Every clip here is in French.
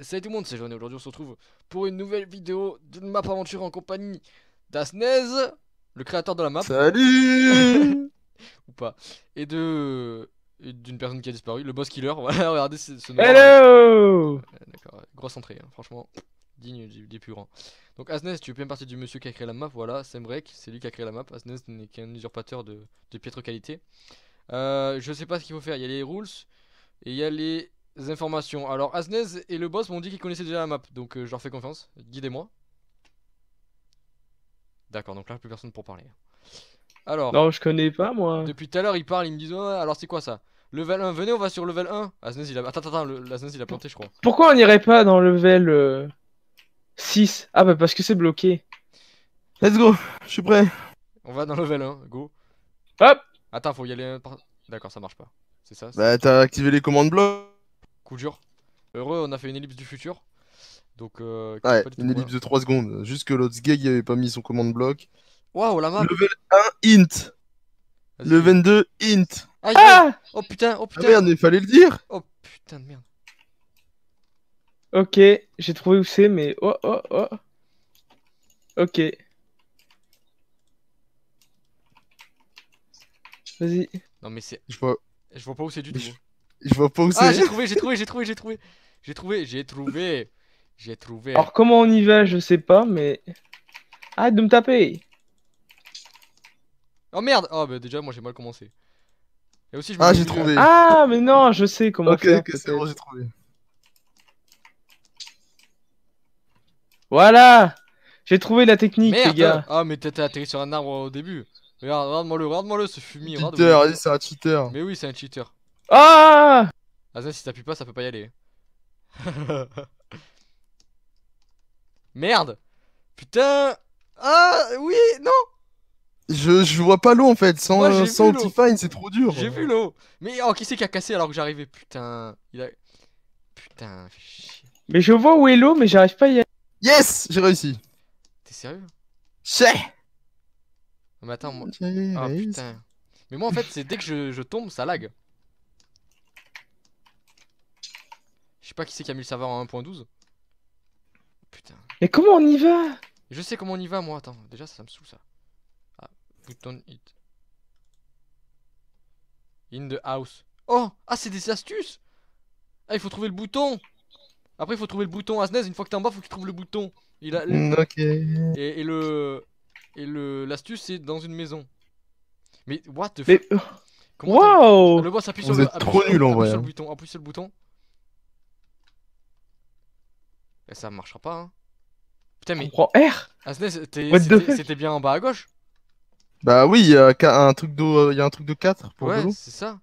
Salut tout le monde, c'est Joanne aujourd'hui on se retrouve pour une nouvelle vidéo d'une map aventure en compagnie d'Asnez, le créateur de la map. Salut Ou pas. Et de d'une personne qui a disparu, le boss killer. Voilà, regardez ce, nom. Hello D'accord, grosse entrée, hein, franchement, digne des plus grands. Donc Asnez, tu es bien partie du monsieur qui a créé la map, voilà, C'est Mrek, c'est lui qui a créé la map. Asnez n'est qu'un usurpateur de, de piètre qualité. Euh, je sais pas ce qu'il faut faire, il y a les rules, et il y a les informations. Alors, Asnez et le boss m'ont dit qu'ils connaissaient déjà la map, donc euh, je leur fais confiance. Guidez-moi. D'accord, donc là, plus personne pour parler. Alors. Non, je connais pas, moi. Depuis tout à l'heure, ils parlent, ils me disent alors c'est quoi ça Level 1, venez, on va sur level 1. Asnez, il a. Attends, attends, il a planté, je crois. Pourquoi on irait pas dans level 6 euh, Ah, bah parce que c'est bloqué. Let's go, je suis prêt. On va dans level 1, go. Hop Attends, faut y aller. D'accord, ça marche pas. C'est ça Bah, t'as activé les commandes blocs. Coup dur. Heureux, on a fait une ellipse du futur. Donc, euh, ouais, une ellipse de 3 secondes. Juste que l'autre gag avait pas mis son commande bloc. Waouh, la map. Level 1 int. Le 22 int. ah oh putain, oh putain. Ah merde, il fallait le dire. Oh putain de merde. Ok, j'ai trouvé où c'est, mais oh oh oh. Ok. Vas-y. Non mais c'est. Je vois. Je vois pas où c'est du tout. Je pas Ah, j'ai trouvé, j'ai trouvé, j'ai trouvé, j'ai trouvé. J'ai trouvé, j'ai trouvé. J'ai trouvé. Alors, comment on y va, je sais pas, mais. Arrête de me taper Oh merde Oh, bah déjà, moi j'ai mal commencé. Et aussi, Ah, j'ai trouvé. Euh, ah, mais non, je sais comment Ok, faire, ok, c'est bon, j'ai trouvé. Voilà J'ai trouvé la technique, les gars. Ah, mais t'as atterri sur un arbre au début. Regarde, moi le, regarde-moi le, ce fumier. c'est un cheater. Mais oui, c'est un cheater. Ah Ah ça si t'appuies pas ça peut pas y aller. Merde Putain Ah oui Non je, je vois pas l'eau en fait, sans, Moi, sans c'est trop dur. J'ai vu l'eau Mais oh, qui c'est qui a cassé alors que j'arrivais Putain, il a... Putain, Mais je vois où est l'eau mais j'arrive pas y aller. Yes J'ai réussi T'es sérieux C'est Mais attends, moi... Ah, putain Mais moi en fait, c'est dès que je, je tombe, ça lag. Je sais pas qui c'est qui a mis le serveur en 1.12. Putain. Mais comment on y va Je sais comment on y va, moi. Attends, déjà, ça, me saoule, ça. Ah, button hit. In the house. Oh Ah, c'est des astuces Ah, il faut trouver le bouton Après, il faut trouver le bouton. Asnez, une fois que t'es en bas, faut que tu trouves le bouton. Il a... Mm, ok. Et, le... Et le... L'astuce, c'est dans une maison. Mais, what the fuck euh, Comment wow Le bois trop Nul, en vrai. sur le hein. bouton. Appuie sur le bouton ça marchera pas, hein. Putain, mais. On prend R ah, c'était bien en bas à gauche Bah oui, il y, a un truc de 4 euh, pour Ouais, c'est ça.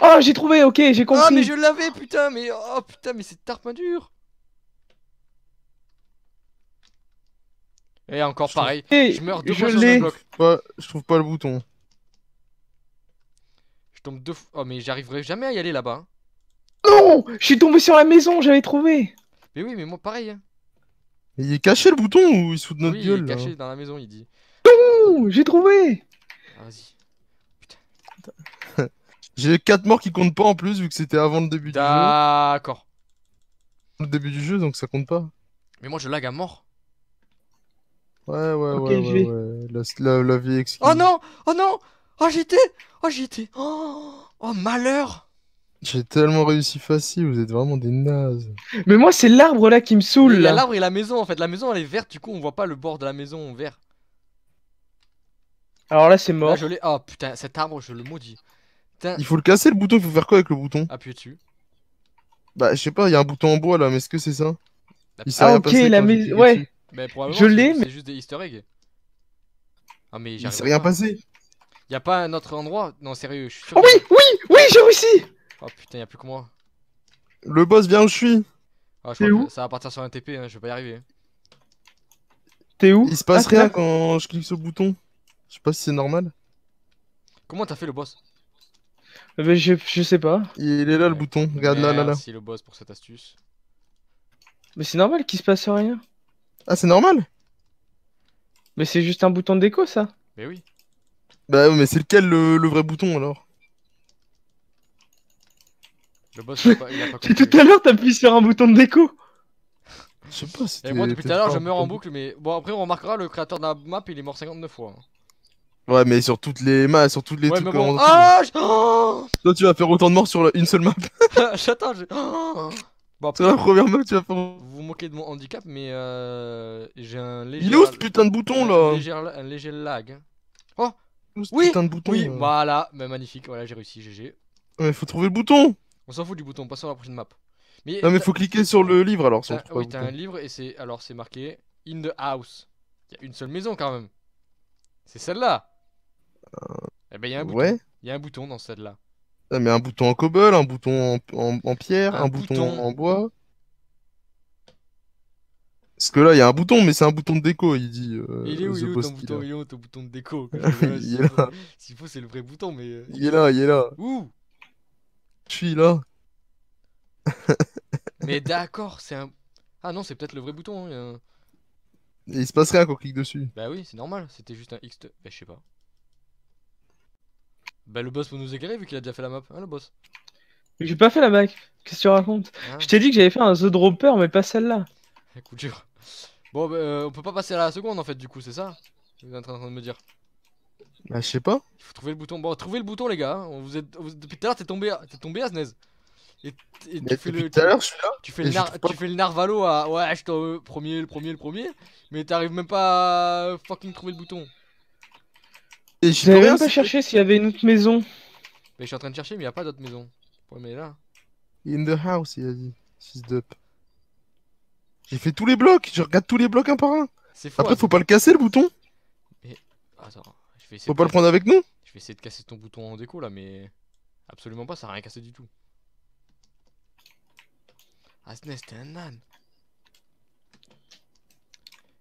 Oh, j'ai trouvé, ok, j'ai ah, compris. Ah, mais je l'avais, putain, mais oh putain, mais c'est dur. Et encore pareil, je meurs deux je fois sur Je trouve pas le bouton. Je tombe deux fois. Oh, mais j'arriverai jamais à y aller là-bas. Hein. Non, je suis tombé sur la maison, j'avais trouvé. Mais oui, mais moi pareil. Hein. il est caché le bouton ou il se fout de notre oui, gueule il est caché dans la maison, il dit. Ouh, J'ai trouvé ah, Vas-y. J'ai 4 morts qui comptent pas en plus vu que c'était avant le début du jeu. D'accord. Le début du jeu donc ça compte pas. Mais moi je lag à mort. Ouais ouais ouais, ouais, ouais. La, vie oh excuse. Oh non Oh non Oh j'étais Oh j'étais oh, oh malheur j'ai tellement réussi facile, vous êtes vraiment des nazes. Mais moi, c'est l'arbre là qui me saoule. L'arbre et la maison en fait. La maison elle est verte, du coup, on voit pas le bord de la maison en vert. Alors là, c'est mort. je l'ai. Oh putain, cet arbre, je le maudis. Il faut le casser le bouton, il faut faire quoi avec le bouton Appuyer dessus. Bah, je sais pas, il y a un bouton en bois là, mais est-ce que c'est ça Ah, ok, la maison. Ouais. Bah, mais je l'ai, mais. C'est juste des easter eggs. Ah, mais j'ai Il s'est rien passé. Y a pas un autre endroit Non, sérieux, je suis oh oui, oui, oui, j'ai réussi Oh putain, y'a plus que moi. Le boss vient où je suis. Ah, où ça va partir sur un TP, hein, je vais pas y arriver. T'es où Il se passe ah, rien quand je clique sur le bouton. Je sais pas si c'est normal. Comment t'as fait le boss Mais euh, ben, je, sais pas. Il est là le bouton. Regarde là là là. Merci le boss pour cette astuce. Mais c'est normal qu'il se passe rien. Ah c'est normal Mais c'est juste un bouton de déco, ça. Mais oui. Bah mais c'est lequel le vrai bouton alors le boss, pas, tout à l'heure, t'appuies sur un bouton de déco. Je sais pas si Et moi, depuis tout à l'heure, je meurs en boucle, mais bon, après, on remarquera, le créateur de la map, il est mort 59 fois. Hein. Ouais, mais sur toutes les maps, sur toutes les trucs. Ah oh Toi, tu vas faire autant de morts sur une seule map. J'attends, je. Oh bon, la première map, tu vas faire. vous vous moquez de mon handicap, mais euh, j'ai un léger. Il est où ce putain de bouton là léger, un léger lag. Hein. Oh Où putain de bouton Oui, voilà, Mais magnifique, voilà, j'ai réussi, GG. il faut trouver le bouton on s'en fout du bouton, passons à la prochaine map. non mais faut cliquer sur le livre alors. oui, t'as un livre et c'est alors c'est marqué In the house. Il y a une seule maison quand même. C'est celle-là. Euh, eh ben il y a un bouton. dans celle-là. Eh, mais un bouton en cobble, un bouton en, pierre, un, bouton... en bois. Parce que là il y a un bouton mais c'est un bouton de déco il dit. Euh, il est où, il est où ton bouton Il est bouton de déco Il est là. S'il faut c'est le vrai bouton mais. Euh, il est là, il est là. Ouh je suis là. Mais d'accord, c'est un. Ah non, c'est peut-être le vrai bouton. Hein, il se passe rien quand on clique dessus. Bah oui, c'est normal, c'était juste un X. de- Bah je sais pas. Bah le boss peut nous éclairer vu qu'il a déjà fait la map, hein le boss. J'ai pas fait la map, Qu'est-ce que tu racontes hein Je t'ai dit que j'avais fait un The Dropper, mais pas celle-là. Coup dur. Bon, bah, euh, on peut pas passer à la seconde en fait, du coup, c'est ça que Vous êtes en train de me dire. Bah, je sais pas. Il faut trouver le bouton. Bon, trouvez le bouton, les gars. Hein. vous êtes... Depuis tout à l'heure, t'es tombé, à... t'es tombé à Snez. Et, tu le. Tout à l'heure, je là. Tu fais, le, nar... tu narvalo à. Ouais, je veux. premier, le premier, le premier. Mais t'arrives même pas à fucking trouver le bouton. Et je n'ai pas chercher s'il y avait une autre maison. Mais je suis en train de chercher, mais il n'y a pas d'autre maison. Ouais, mais là. In the house, il a dit. Six up. J'ai fait tous les blocs, je regarde tous les blocs un par un. Après, hein. faut pas le casser le bouton. Mais. Attends. Faut pas le prendre avec nous Je vais essayer de casser ton bouton en déco là, mais. Absolument pas, ça a rien cassé du tout. Asnes, ah, t'es un âne.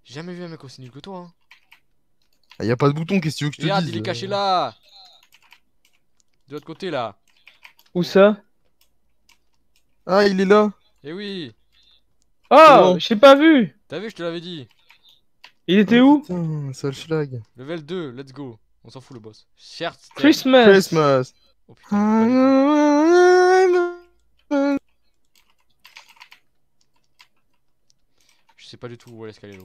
jamais vu un mec aussi nul que toi. Hein. Ah, y a pas de bouton, qu'est-ce que tu veux que je te Regarde, il est euh caché là De l'autre côté là. Où ça Ah, il est là. Eh oui. oh. j'ai pas vu. T'as vu, je te l'avais dit. Il était où Level 2, let's go. On s'en fout le boss. Christmas. Christmas. Oh, je sais pas du tout où est l'escalier là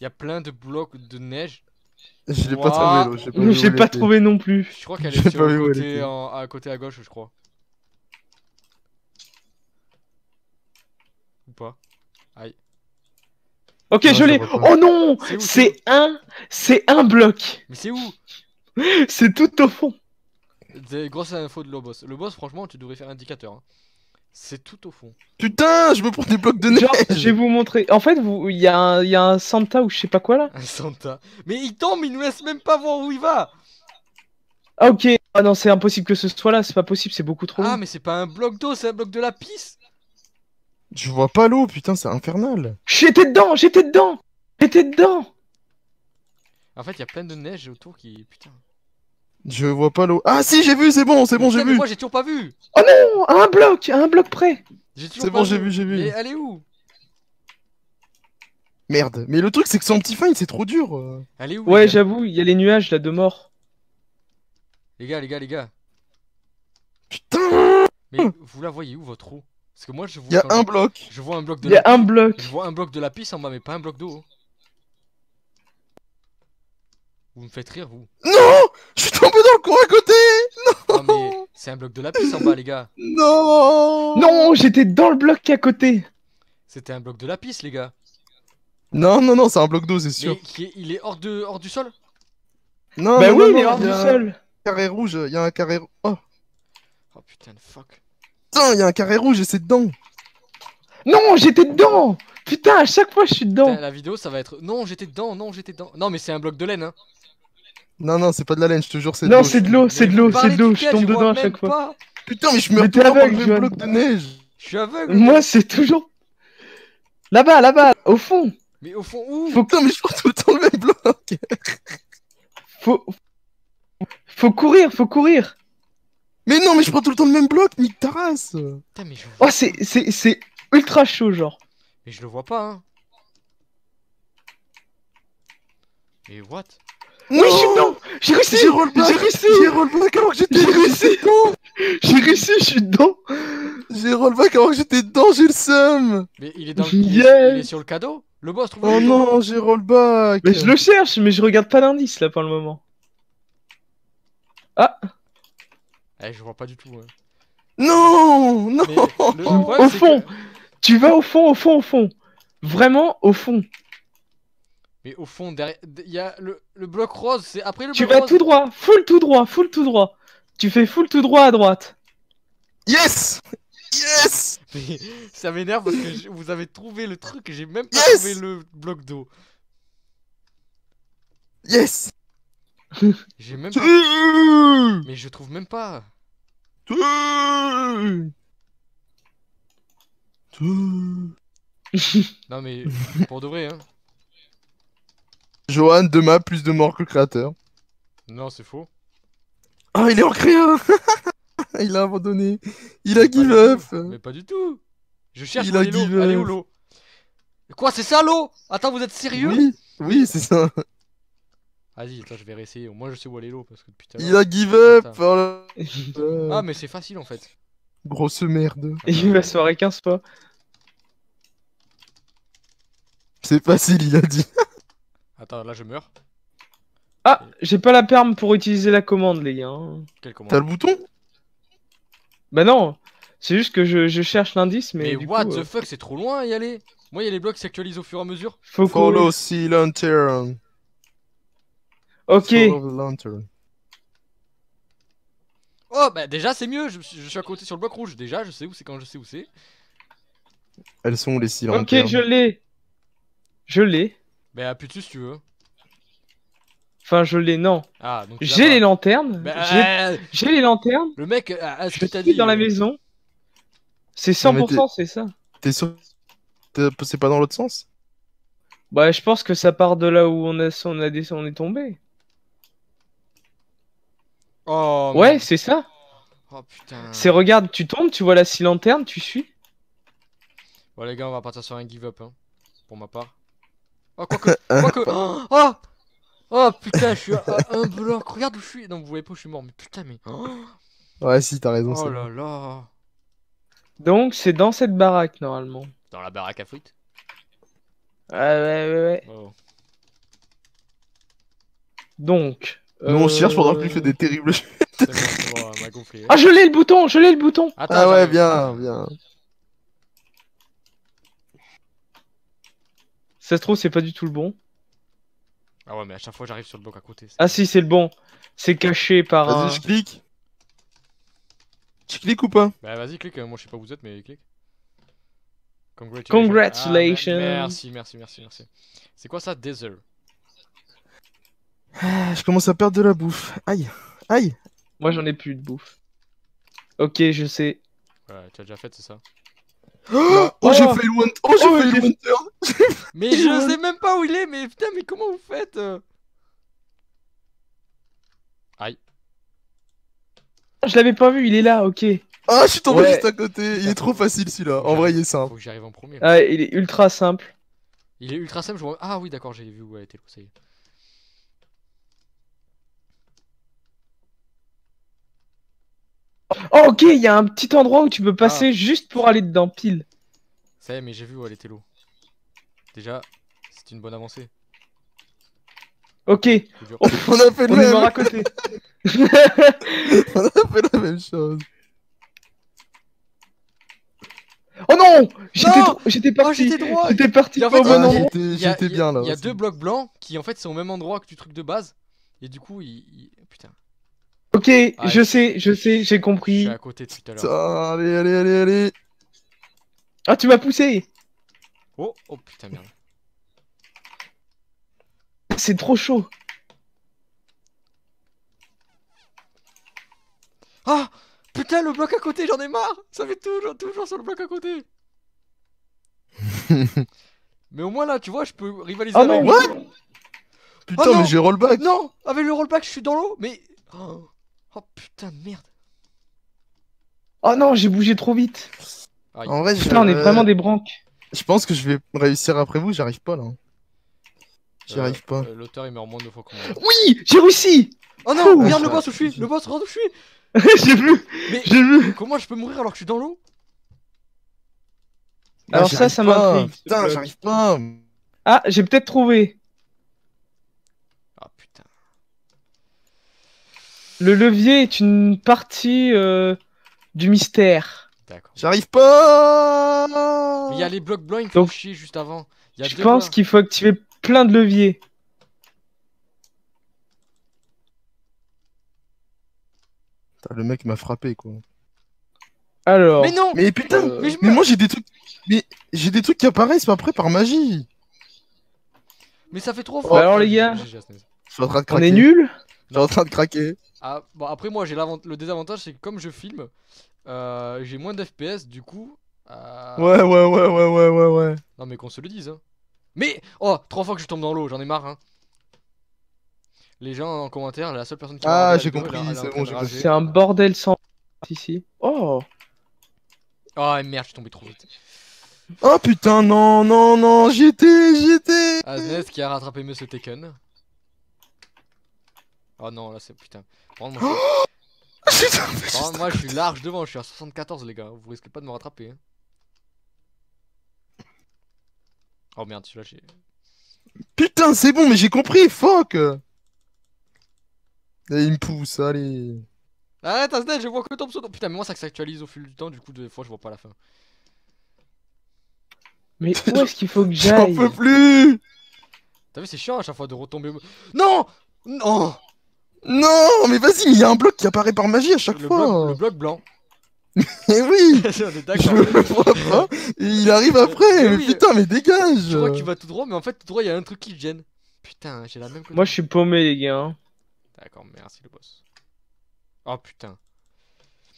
Il y a plein de blocs de neige. Je l'ai pas trouvé l'ai pas, trouvé non plus. Je crois qu'elle est à côté à gauche, je crois. Ou pas. Aïe. Ok, je l'ai. Oh non C'est un, c'est un bloc. Mais c'est où C'est tout au fond. Des info infos de boss. Le boss, franchement, tu devrais faire un indicateur. Hein. C'est tout au fond. Putain, je me prends des blocs de neige. je vais vous montrer. En fait, il y, a un Santa ou je sais pas quoi là. Un Santa. Mais il tombe, il nous laisse même pas voir où il va. ok. Ah non, c'est impossible que ce soit là. C'est pas possible. C'est beaucoup trop. Ah mais c'est pas un bloc d'eau, c'est un bloc de la piste. Je vois pas l'eau, putain, c'est infernal. J'étais dedans, j'étais dedans, j'étais dedans. En fait, il y a plein de neige autour qui, putain. Je vois pas l'eau. Ah si, j'ai vu, c'est bon, c'est bon, j'ai vu. Moi, j'ai toujours pas vu. Oh non, un bloc, à un bloc près. C'est bon, j'ai vu, j'ai vu. Mais elle est où Merde. Mais le truc, c'est que son petit find c'est trop dur. Elle où Ouais, j'avoue, il y a les nuages là de mort. Les gars, les gars, les gars. Putain Mais vous la voyez où votre eau parce que moi je vois. Il un bloc. Je vois un bloc de. un bloc. Je vois un bloc de piste en bas, mais pas un bloc d'eau. Vous me faites rire, vous. Non Je suis tombé dans le coin à côté Non, mais c'est un bloc de la piste en bas, les gars. Non Non, j'étais dans le bloc qui à côté. C'était un bloc de la piste les gars. Non, non, non, c'est un bloc d'eau, c'est sûr. Mais il est hors, de, hors du sol Non, mais bah oui, il est hors du sol. Carré rouge, il y a un carré. Oh. oh putain de fuck. Putain, il y a un carré rouge et c'est dedans. Non, j'étais dedans. Putain, à chaque fois je suis dedans. Putain, la vidéo, ça va être. Non, j'étais dedans. Non, j'étais dedans. Non, mais c'est un bloc de laine. Hein. Non, non, c'est pas de la laine, je te jure, c'est de l'eau. Non, c'est de l'eau, c'est de l'eau, c'est de l'eau. Je tombe dedans à chaque fois. Putain, mais je me retrouve avec le bloc de neige. Je suis aveugle. Moi, c'est toujours. Là-bas, là-bas, au fond. Mais au fond où Faut... Putain, mais je tombe tout le temps le même bloc. faut... faut courir, faut courir. Mais non, mais je prends tout le temps le même bloc, nique ta race Putain, mais je Oh, c'est, c'est, c'est ultra chaud, genre. Mais je le vois pas, hein. Mais what Oui, je non J'ai réussi J'ai rollback J'ai réussi J'ai rollback alors que j'étais réussi J'ai réussi, je suis dedans J'ai rollback alors que j'étais dedans, j'ai le seum Mais il est dans le... Yeah. Il est sur le cadeau Le boss trouve Oh non, j'ai rollback Mais je le cherche, mais je regarde pas l'indice, là, pour le moment. Ah eh, je vois pas du tout. Hein. Non Non Au fond Tu vas au fond, au fond, au fond Vraiment au fond Mais au fond, derrière. Il y a le, le bloc rose, c'est après le bloc rose. Tu vas tout droit, full tout droit, full tout droit Tu fais full tout droit à droite Yes Yes ça m'énerve parce que vous avez trouvé le truc j'ai même pas trouvé le bloc d'eau. Yes J'ai même pas... Mais je trouve même pas non mais pour de vrai hein. Johan demain plus de morts que créateur. Non c'est faux. Ah il est en créa Il a abandonné Il a give up Mais pas du tout Je cherche il Allez où l'eau Quoi c'est ça l'eau Attends vous êtes sérieux Oui, oui c'est ça Vas-y, attends, je vais réessayer. Au moins, je sais où aller l'eau parce que putain... Il a give up hein. Ah, mais c'est facile en fait. Grosse merde. Et il va se 15 fois. C'est facile, il a dit. attends, là, je meurs. Ah, j'ai pas la perme pour utiliser la commande, les gars. Hein. Quelle commande T'as le bouton Bah non, c'est juste que je, cherche l'indice, mais. Mais what the euh, fuck, c'est trop loin à y aller Moi, il y a les blocs qui s'actualisent au fur et à mesure. Faut Follow Ok. Oh, bah déjà, c'est mieux. Je, suis à côté sur le bloc rouge. Déjà, je sais où c'est quand je sais où c'est. Elles sont les six Ok, je l'ai. Je l'ai. Bah, appuie dessus si tu veux. Enfin, je l'ai, non. Ah, j'ai les lanternes. Bah, euh, euh, j'ai les lanternes. Le mec, euh, ce je que t'as dit. dans la maison. C'est 100%, c'est ça. T'es sûr C'est pas dans l'autre sens Bah, je pense que ça part de là où on, a... on, a... on est tombé. Oh, ouais, c'est ça. Oh putain. C'est regarde, tu tombes, tu vois la scie lanterne, tu suis. Bon les gars, on va partir sur un give up hein, pour ma part. Oh quoi que, quoi oh, oh, oh putain, je suis à un bloc. Regarde où je suis. Non, vous voyez pas, je suis mort, mais putain mais. Oh. Ouais, si t'as raison. Oh là là. Donc c'est dans cette baraque normalement. Dans la baraque à frites. Ouais ouais ouais. ouais. Oh. Donc nous on cherche pendant plus plus fait des terribles chutes. Ah, je l'ai le bouton, je l'ai le bouton. ah ouais, bien, bien. Ça se trouve, c'est pas du tout le bon. Ah ouais, mais à chaque fois, j'arrive sur le bloc à côté. Ah si, c'est le bon. C'est caché par Vas-y, je clique. Tu cliques ou pas Bah vas-y, clique. Euh, moi, je sais pas où vous êtes, mais clique. Congratulations. Ah, merci, merci, merci, merci. C'est quoi ça, Desert ah, je commence à perdre de la bouffe. Aïe, aïe. Moi j'en ai plus de bouffe. Ok, je sais. Ouais, tu as déjà fait, c'est ça Oh, oh, oh. oh j'ai fait le Winter Oh, j'ai fait le Mais je sais même pas où il est, mais putain, mais comment vous faites euh Aïe. Je l'avais pas vu, il est là, ok. Ah, je suis tombé juste à côté. Il est trop facile celui-là. En vrai, il est simple. j'arrive en premier. Ah, il est ultra simple. Il est ultra simple, Ah oui, d'accord, j'ai vu où elle était, le Oh, ok, il y a un petit endroit où tu peux passer ah. juste pour aller dedans, pile. Ça y mais j'ai vu où elle était l'eau. Déjà, c'est une bonne avancée. Ok. On, a fait le même. on a fait la même chose. Oh non J'étais ah, parti droit J'étais parti en J'étais bien là. Il y a deux blocs blancs qui en fait sont au même endroit que du truc de base. Et du coup, il... il... Putain. Ok, ah, je sais, je sais, j'ai compris. Je suis à côté de tout à l'heure. Allez, allez, allez, allez. Ah, tu m'as poussé Oh, oh putain, merde. C'est trop chaud. Ah Putain, le bloc à côté, j'en ai marre Ça fait toujours, toujours sur le bloc à côté Mais au moins là, tu vois, je peux rivaliser oh Non, What Putain, oh, mais j'ai rollback Non Avec le rollback, je suis dans l'eau, mais... Oh. Oh putain, merde. Oh non, j'ai bougé trop vite. En vrai, on est vraiment des branques. Je pense que je vais réussir après vous, j'arrive pas là. J'arrive euh, pas. Euh, l'auteur il meurt moins de fois Oui, j'ai réussi Oh non, regarde le boss où je suis Le boss, regarde où je suis J'ai vu, Mais- j'ai vu. comment je peux mourir alors que je suis dans l'eau Alors ça, ça m'a Putain, j'arrive pas. Ah, j'ai peut-être trouvé. Le levier est une partie euh, du mystère. J'arrive pas Il y a les blocs blancs qui chier juste avant. je pense qu'il faut activer plein de leviers. le mec m'a frappé quoi. Alors. Mais non Mais putain euh, mais, moi j'ai des trucs. Mais j'ai des trucs qui apparaissent après par magie Mais ça fait trop bah fort Alors les gars On est nuls j'ai en train de craquer. Ah, bon, après, moi, j'ai le désavantage, c'est que comme je filme, euh, j'ai moins d'FPS, du coup. Euh, ouais, ouais, ouais, ouais, ouais, ouais, ouais. Non, mais qu'on se le dise. Hein. Mais Oh, trois fois que je tombe dans l'eau, j'en ai marre. Hein. Les gens en commentaire, la seule personne qui. Ah, j'ai compris, c'est bon, j'ai compris. C'est un bordel sans. Ici. Oh Oh merde, je suis tombé trop vite. Oh putain, non, non, non, j'étais, j'étais Asnes qui a rattrapé Monsieur Tekken. Oh non, là c'est putain. Oh moi, je... moi je suis large devant, je suis à 74 les gars, vous risquez pas de me rattraper. Hein. Oh merde, celui-là j'ai. Putain, c'est bon, mais j'ai compris, fuck! il me pousse, allez. Arrête, Asnel, je vois que ton pseudo. Putain, mais moi ça s'actualise au fil du temps, du coup, des fois je vois pas la fin. Mais où est-ce qu'il faut que j'aille? J'en peux plus! T'as vu, c'est chiant à chaque fois de retomber. Non! Non! Non, mais vas-y, il y a un bloc qui apparaît par magie à chaque fois. le bloc blanc. Mais oui Je le vois il arrive après, mais, putain, mais dégage Je crois qu'il va tout droit, mais en fait, tout droit, il y a un truc qui le gêne. Putain, j'ai la même... Moi, je suis paumé, les gars. D'accord, merci le boss. Oh, putain.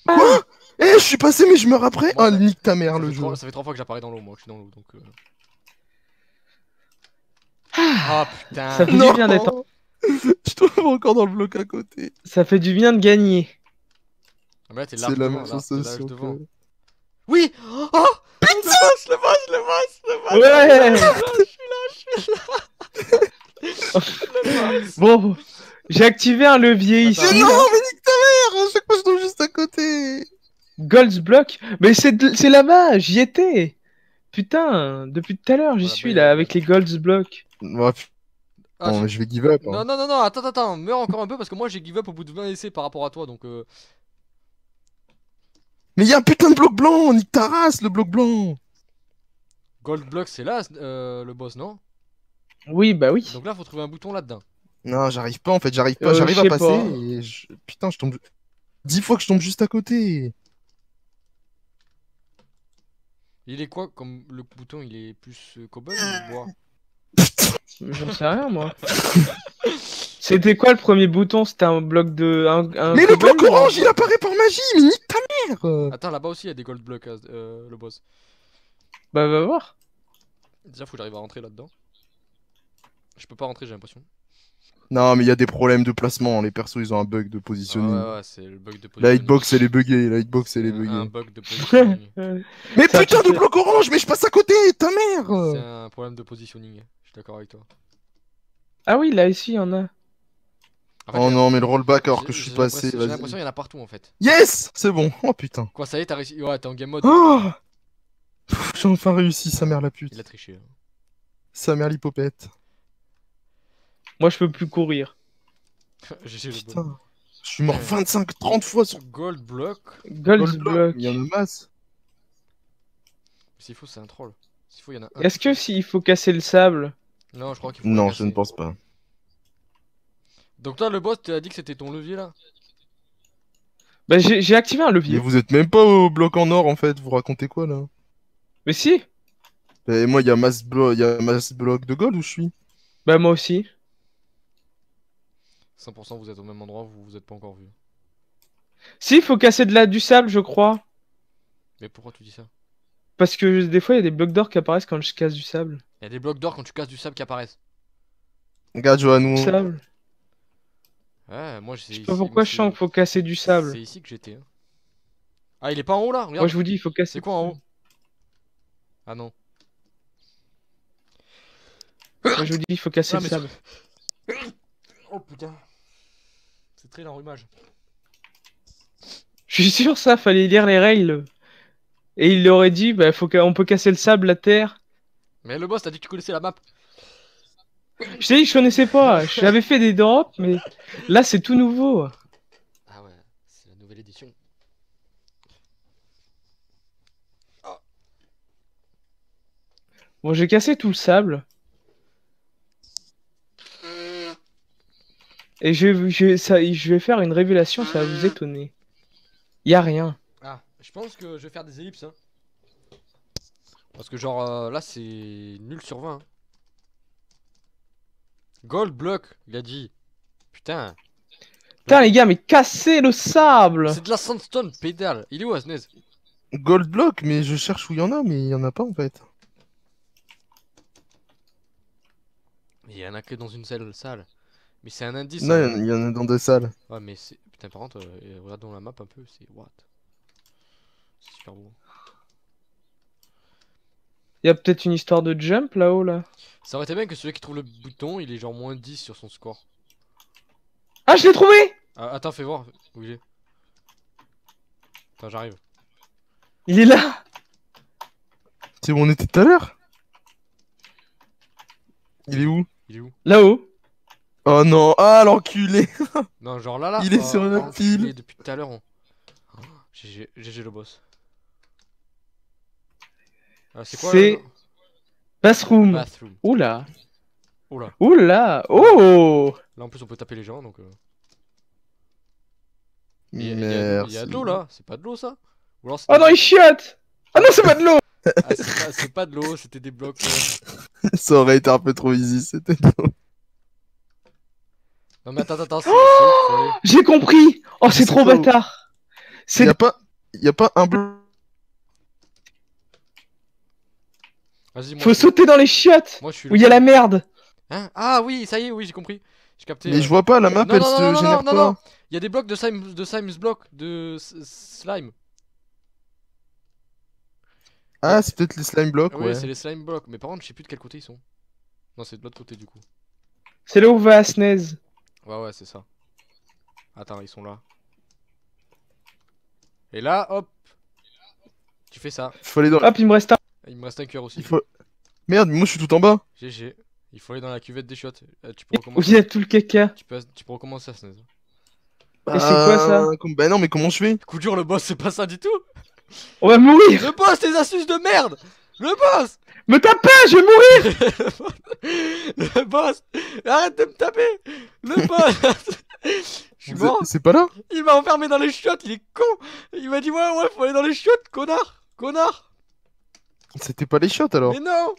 Quoi ah Eh, je suis passé, mais je meurs après Oh, nique ta mère, le jour. ça fait trois fois que j'apparais dans l'eau, moi, je suis dans l'eau, donc... Euh. Ah, oh, putain Ça fait du bien d'être encore dans le bloc à côté. Ça fait du bien de gagner. Oui Oh le le le Bon, j'ai activé un levier ici. Mais non, mais mère côté Gold's Block Mais c'est là-bas, j'y étais Putain, depuis tout à l'heure, j'y suis bah, là, avec les Gold's Block. Ah, je... vais give up. Non, hein. non, non, non, attends, attends, meurs encore un peu parce que moi j'ai give up au bout de 20 essais par rapport à toi donc. Euh. Mais y'a un putain de bloc blanc, On ta race le bloc blanc Gold block c'est là euh, le boss, non Oui, bah oui. Donc là faut trouver un bouton là-dedans. Non, j'arrive pas en fait, j'arrive pas, euh, j'arrive à passer et je... putain, je tombe. 10 fois que je tombe juste à côté. Il est quoi comme le bouton Il est plus cobble ou bois J'en sais rien, moi. C'était quoi le premier bouton C'était un bloc de. mais le bloc orange, il apparaît par magie Mais nique ta mère euh. Attends, là-bas aussi, il y a des gold blocks, euh, le boss. Bah, va voir. Déjà, faut que j'arrive à rentrer là-dedans. Je peux pas rentrer, j'ai l'impression. Non, mais il y a des problèmes de placement. Hein. Les persos, ils ont un bug de positionnement. ouais, ouais, c'est le bug de positionnement. La hitbox, elle est buggée. La est buggée. Un mais putain de bloc orange, mais je passe à côté, ta mère euh problème de positioning. Je suis d'accord avec toi. Ah oui, là ici, il en a. oh non, mais le rollback alors que je suis passé. J'ai l'impression qu'il y en a partout en fait. Yes C'est bon. Oh putain. Quoi, ça y est, t'as réussi. Ouais, t'es en game mode. Oh J'ai enfin réussi, sa mère la pute. Il a triché. Hein. Sa mère l'hypopète. Moi, je peux plus courir. J'ai Putain. Je suis mort 25-30 fois sur Gold Block. Gold, block. Il y en a masse. S'il faut, c'est un troll. Est-ce que s'il faut casser le sable Non, je crois qu'il faut. Non, je ne pense pas. Donc toi, le boss, tu as dit que c'était ton levier là Bah, j'ai activé un levier. Mais vous êtes même pas au bloc en or en fait, vous racontez quoi là Mais si Et moi, il y a masse bloc de gold où je suis. Bah, moi aussi. 100% vous êtes au même endroit, vous vous êtes pas encore vu. Si, il faut casser de du sable, je crois. Mais pourquoi tu dis ça parce que des fois, il y a des blocs d'or qui apparaissent quand je casse du sable. Il y a des blocs d'or quand tu casses du sable qui apparaissent. Regarde, Johan, Sable. Ouais, moi, je sais pas pourquoi je sens qu'il faut casser du sable. C'est ici que j'étais. Hein. Ah, il est pas en haut là Regarde. Moi, je vous dis, il faut casser. C'est quoi en haut Ah non. Moi, je vous dis, il faut casser ah, le sable. Oh putain. C'est très l'enrhumage. Je suis sûr, ça, fallait lire les rails et il aurait dit, bah, faut qu'on peut casser le sable, la terre. Mais le boss, t'as dit que tu connaissais la map. Je t'ai dit que je connaissais pas. J'avais fait des drops, mais là, c'est tout nouveau. Ah ouais, c'est la nouvelle édition. Bon, j'ai cassé tout le sable. Et je, je vais faire une révélation, ça va vous étonner. Y a rien. Je pense que je vais faire des ellipses. Hein. Parce que genre euh, là c'est nul sur 20. Hein. Gold block, il a dit. Putain. Putain les gars, mais cassez le sable C'est de la sandstone, pédale. Il est où Asnez Gold block, mais je cherche où il y en a, mais il y en a pas en fait. il y en a que dans une seule salle. Mais c'est un indice. Non, hein. il y en a dans deux salles. Ouais, mais c'est. Putain, par contre, euh, regardons la map un peu, c'est what c'est super bon. Il y a peut-être une histoire de jump là-haut là. Ça aurait été bien que celui qui trouve le bouton, il est genre moins 10 sur son score. Ah, je l'ai trouvé ah, Attends, fais voir où Attends, j'arrive. Il est là C'est où on était tout à l'heure Il est où Il est où Là-haut Oh non, ah l'enculé Non, genre là là Il est oh, sur une pile Depuis tout à l'heure, on... GG ah, le boss. Ah, c'est quoi C'est Bathroom. Oula. Oula. Oula. Oh Là en plus on peut taper les gens donc. Euh. Il y, a, a de l'eau là, c'est pas de l'eau ça Oh non, il chiotte Ah non, c'est pas de l'eau ah, C'est pas, de l'eau, c'était des blocs. Euh. ça aurait été un peu trop easy, c'était de l'eau. Non mais attends, attends, attends. Oh J'ai compris Oh, c'est trop bâtard Il n'y a pas... a pas un bloc Vas-y, Faut sauter dans les chiottes où il y a la merde. Hein ah oui, ça y est, oui, j'ai compris. J'ai capté. Mais je vois pas la euh, map, non, elle non, se non, génère non, pas. Il y a des blocs de slime, de block de slime. Ah, c'est peut-être les slime blocks. Ouais, ouais. c'est les slime blocks. Mais par contre, je sais plus de quel côté ils sont. Non, c'est de l'autre côté du coup. C'est là où va Asnez. Ouais, ouais, c'est ça. Attends, ils sont là. Et là, hop. Tu fais ça. Faut aller dans... Hop, il me reste un. Il me reste un cœur aussi. Il faut... Merde, moi je suis tout en bas. GG. Il faut aller dans la cuvette des chiottes. Euh, tu peux recommencer. Il tout le caca. Tu peux, recommencer à ce Et c'est quoi ça bah, bah non, mais comment je fais Coup dur, le boss, c'est pas ça du tout. On va mourir. Le boss, tes astuces de merde. Le boss Me tape pas, je vais mourir Le boss Arrête de me taper Le boss Je suis mort C'est pas là Il m'a enfermé dans les chiottes, il est con Il m'a dit ouais ouais faut aller dans les chiottes, connard Connard c'était pas les chiottes alors Mais non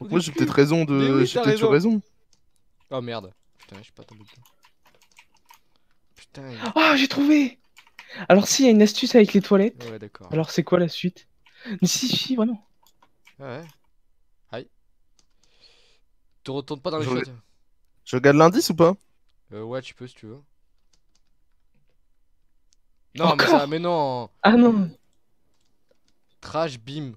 moi j'ai peut-être raison de. j'ai peut-être raison. Oh merde. Putain, j'ai pas tombé dedans. Putain. Ah, j'ai trouvé Alors si, il y a une astuce avec les toilettes. Ouais, d'accord. Alors c'est quoi la suite Mais si, si, vraiment. Ouais. Aïe. Tu retournes pas dans les shots. chiottes. Je regarde l'indice ou pas euh, Ouais, tu peux si tu veux. Non, mais, ça, mais non Ah non Trash bim...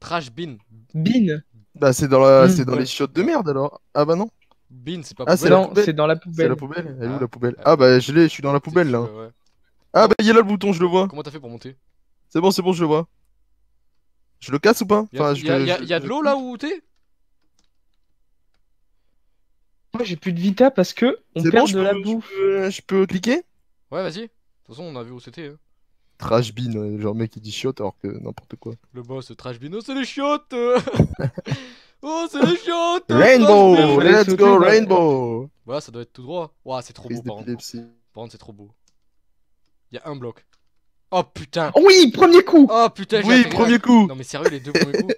Trash bin Bin Bah, c'est dans, la... Hmm. c'est dans les chiottes de merde alors. Ah bah non. Bin c'est pas ah, Ah, c'est dans la poubelle. C'est la poubelle Elle est où ah. la poubelle ah. ah, bah, je l'ai, je suis dans la poubelle là. Ah, bah, il y a là le bouton, je le vois. Comment t'as fait pour monter C'est bon, c'est bon, je le vois. Je le casse ou pas enfin, Y'a y de l'eau là où t'es Moi j'ai plus de vita parce que on perd de la bouffe. Je peux, cliquer Ouais vas-y. De toute façon on a vu où c'était trash bin, euh, genre mec qui dit chiottes alors que n'importe quoi. Le boss trash bin, oh c'est les chiottes Oh c'est les chiottes Rainbow Let's go Rainbow Voilà ça doit être tout droit. Ouah c'est trop beau par contre. Par contre c'est trop beau. Il y a un bloc. Oh putain ah Oui premier coup Oh putain Oui premier coup Non mais sérieux les deux premiers coups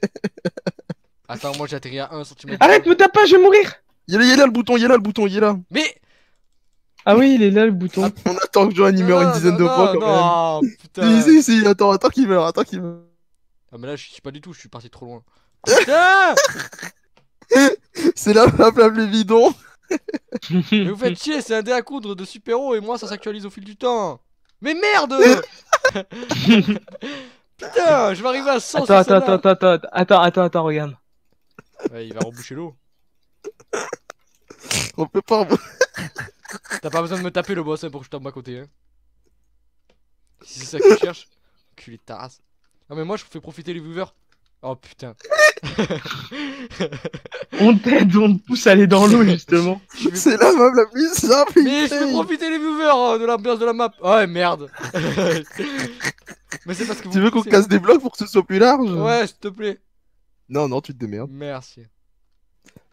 Attends moi j'atterris à 1 cm. Arrête me tape pas je vais mourir Il là le bouton, il est là le bouton, il est là Mais ah oui, il est là le bouton. Ah, on attend que Johan il meure une dizaine de fois quand même. putain. Si, si, attends, attends qu'il meure, attends qu'il meurt Ah, mais là, je suis pas du tout, je suis parti trop loin. Putain C'est la flamme les bidons Mais vous faites chier, c'est un dé à coudre de super-héros et moi ça s'actualise au fil du temps Mais merde Putain, je vais arriver à 100 Attends, attends, attends, attends, attends, attends, regarde. Ouais, il va reboucher l'eau. On peut pas T'as pas besoin de me taper le boss hein, pour que je tombe à côté. Hein. Si c'est ça que tu cherches, culé de taras. Ah, mais moi je fais profiter les viewers. Oh putain. on t'aide, on te pousse à aller dans l'eau justement. C'est la map la plus simple. Mais je fais profiter les viewers hein, de l'ambiance de la map. Oh ouais, merde. mais c'est parce que Tu veux qu'on casse des blocs pour que ce soit plus large Ouais, s'il te plaît. Non, non, tu te démerdes. Merci.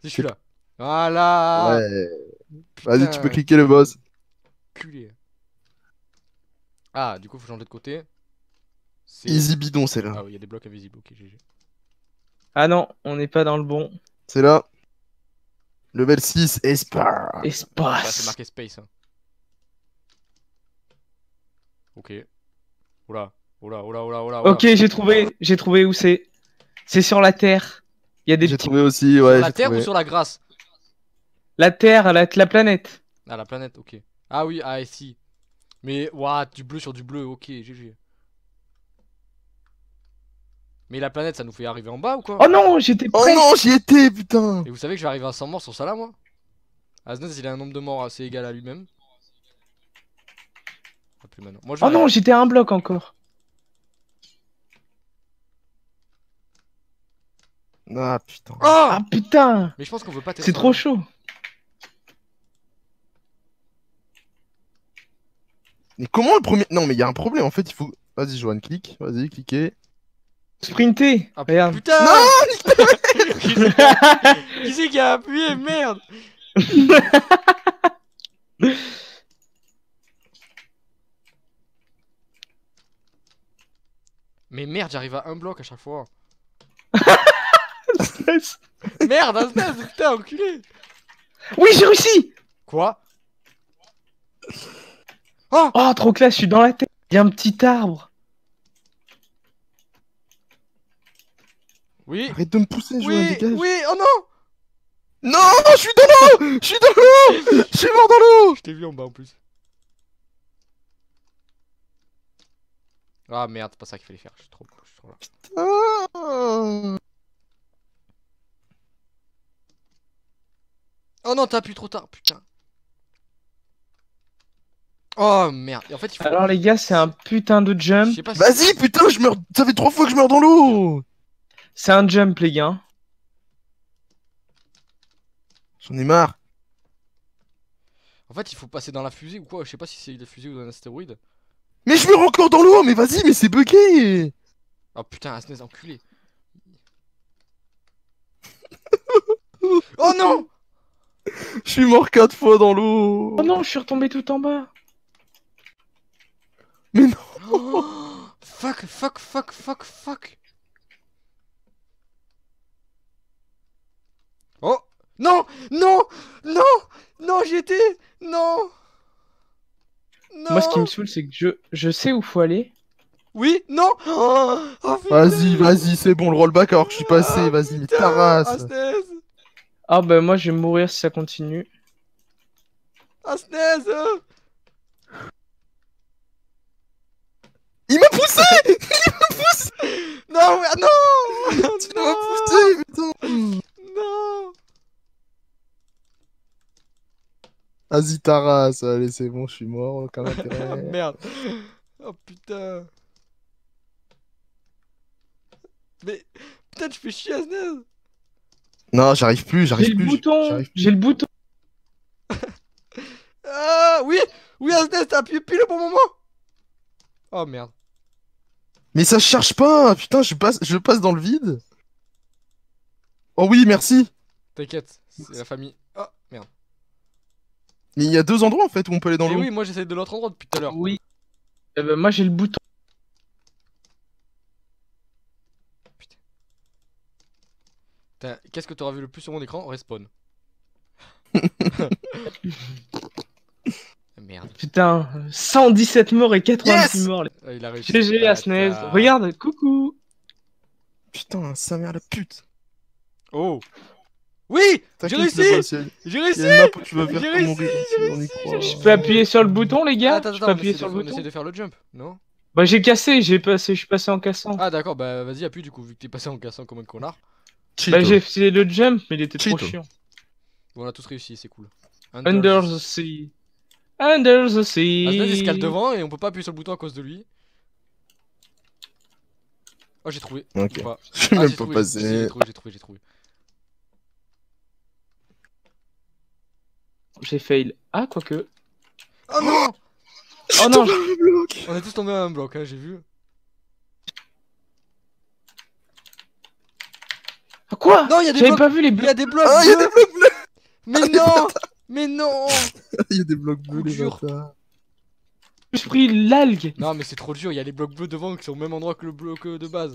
Si je suis là. Voilà. Ouais. Vas-y, ah tu peux cliquer le boss. Culé. Ah, du coup, faut changer de côté. Easy bidon, c'est là. Ah oui, il y a des blocs invisibles, ok, GG. Ah non, on n'est pas dans le bon. C'est là. Level 6, espace. Espace. Bah, c'est marqué space. Hein. Ok. Oula, oula, oula, oula, oula. Ok, j'ai trouvé, j'ai trouvé où c'est. C'est sur la Terre. Il y a des. J'ai trouvé aussi, ouais. Sur la Terre ou sur la Grâce la Terre, la, la planète. Ah, la planète, ok. Ah oui, ah, ici. Mais, waouh, du bleu sur du bleu, ok, GG. Mais la planète, ça nous fait arriver en bas ou quoi Oh non, j'étais Oh non, j'y putain Et vous savez que je vais arriver à 100 morts sur ça là, moi Aznaz, il a un nombre de morts assez égal à lui-même. Ah, oh non, j'étais à un bloc encore. Ah putain. Oh ah putain Mais je pense qu'on veut pas C'est trop chaud Mais comment le premier. Non, mais il y a un problème en fait, il faut. Vas-y, un clique. Vas-y, cliquez. Sprinter ah, Putain Non Qui c'est qui, a... appuyé Merde Mais merde, j'arrive à un bloc à chaque fois. merde, Asnas, putain, enculé Oui, j'ai réussi Quoi Oh, oh, trop classe, je suis dans la tête. Il y a un petit arbre. Oui. Arrête de me pousser, oui, Oui, oh non Non, je suis dans l'eau Je suis dans l'eau Je suis mort dans l'eau Je t'ai vu en bas en plus. Ah merde, c'est pas ça qu'il fallait faire, je suis trop, je trop Putain Oh non, t'as plus trop tard, putain. Oh merde. en fait, il faut... Alors les gars, c'est un putain de jump. Vas-y, putain, je meurs. Ça fait trois fois que je meurs dans l'eau. C'est un jump, les gars. J'en ai marre. En fait, il faut passer dans la fusée ou quoi Je sais pas si c'est la fusée ou un astéroïde. Mais je meurs encore dans l'eau Mais vas-y, mais c'est bugué Oh putain, Asnes, enculé. oh non Je suis mort quatre fois dans l'eau Oh non, je suis retombé tout en bas mais non Fuck, fuck, fuck, fuck, fuck Oh Non Non Non Non, j'y non, Moi, ce qui me saoule, c'est que je... je sais où faut aller. Oui Non oh, oh, Vas-y, vas-y, c'est bon, le rollback alors que je suis passé, oh, vas-y, Taras Ah bah moi, je vais mourir si ça continue. Asnez poussé Il m'a poussé Non, mais ah, non Tu m'as poussé, putain Non Vas-y, Taras, allez, c'est bon, je suis mort, aucun intérêt. Merde Oh putain Mais peut putain, je fais chier, Znez Non, j'arrive plus, j'arrive plus. J'ai le bouton J'ai le bouton Ah oui Oui, Aznez t'as appuyé pile au bon moment Oh merde mais ça charge pas hein. Putain, je passe, je passe dans le vide Oh oui, merci T'inquiète, c'est la famille. Oh, merde. Mais il y a deux endroits en fait où on peut aller dans l'eau. oui, moi j'essaye de l'autre endroit depuis tout à l'heure. Oui. Eh ben, moi j'ai le bouton. Putain. Qu'est-ce que t'auras vu le plus sur mon écran Respawn. Merde. Putain, 117 morts et 86 morts. Les... Ah, il a réussi. GG Asnez. Regarde, coucou. Putain, sa mère la pute. Oh. Oui, j'ai réussi. J'ai réussi. J'ai réussi. Je euh, peux appuyer sur le bouton les gars. je peux appuyer sur le bouton. On essaie de faire le jump, non Bah j'ai cassé, j'ai passé, je suis passé en cassant. Ah d'accord, bah vas-y appuie du coup vu que t'es passé en cassant comme un connard. Bah j'ai fait le jump mais il était trop chiant. Bon, on a tous réussi, c'est cool. Under, the sea. Under the sea. Asnaz, il se devant et on peut pas appuyer sur le bouton à cause de lui. Oh, j'ai trouvé. Ok. je ah, même pas passé. J'ai trouvé, j'ai trouvé, j'ai trouvé. J'ai fail. Ah, quoique. Oh non Oh, oh non On est tous tombés à un bloc, hein, j'ai vu. Quoi Non, il y a des blocs. pas vu les bleus. Il des blocs. Ah, bleus. Y a des blocs bleus. Mais ah, non Mais non Il y a des blocs bleus, les J'ai pris l'algue. Non, mais c'est trop dur. Il y a les blocs bleus devant qui sont au même endroit que le bloc euh, de base.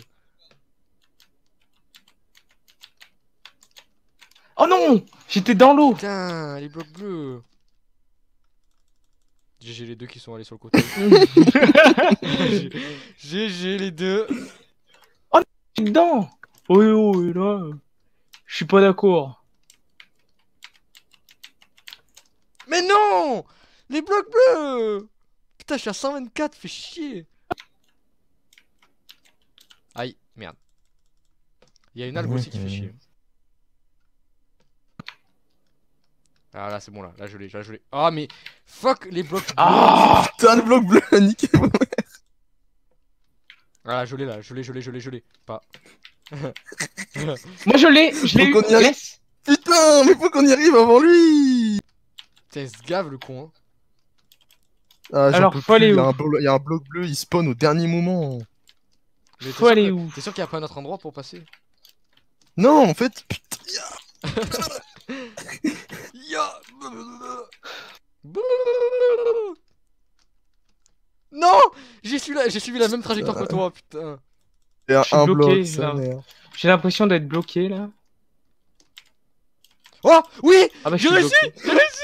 Oh non J'étais dans l'eau Putain, les blocs bleus GG les deux qui sont allés sur le côté. GG les deux. Oh, non, dedans oh, oh, oh, là. Je suis pas d'accord. Mais non Les blocs bleus Putain, je suis à 124, fais chier Aïe, merde. Il y a une algue aussi qui fait chier. Ah là, c'est bon là, là je l'ai, là je l'ai. Ah mais fuck les blocs bleus Ah Putain, le bloc bleu, nickel Ah là, je l'ai là, je l'ai, je l'ai, je l'ai, je l'ai. Pas. Moi je l'ai, je l'ai Putain, mais faut qu'on y arrive avant lui il gave le con. Hein. Ah, Alors, faut aller où Il y, a un bloc bleu, il spawn au dernier moment. Mais faut aller où T'es sûr qu'il n'y a pas un autre endroit pour passer Non, en fait, putain. Non J'ai suivi, la... même trajectoire que toi, putain. J'ai un J'ai l'impression d'être bloqué là. Oh Oui ah bah, J'ai réussi J'ai réussi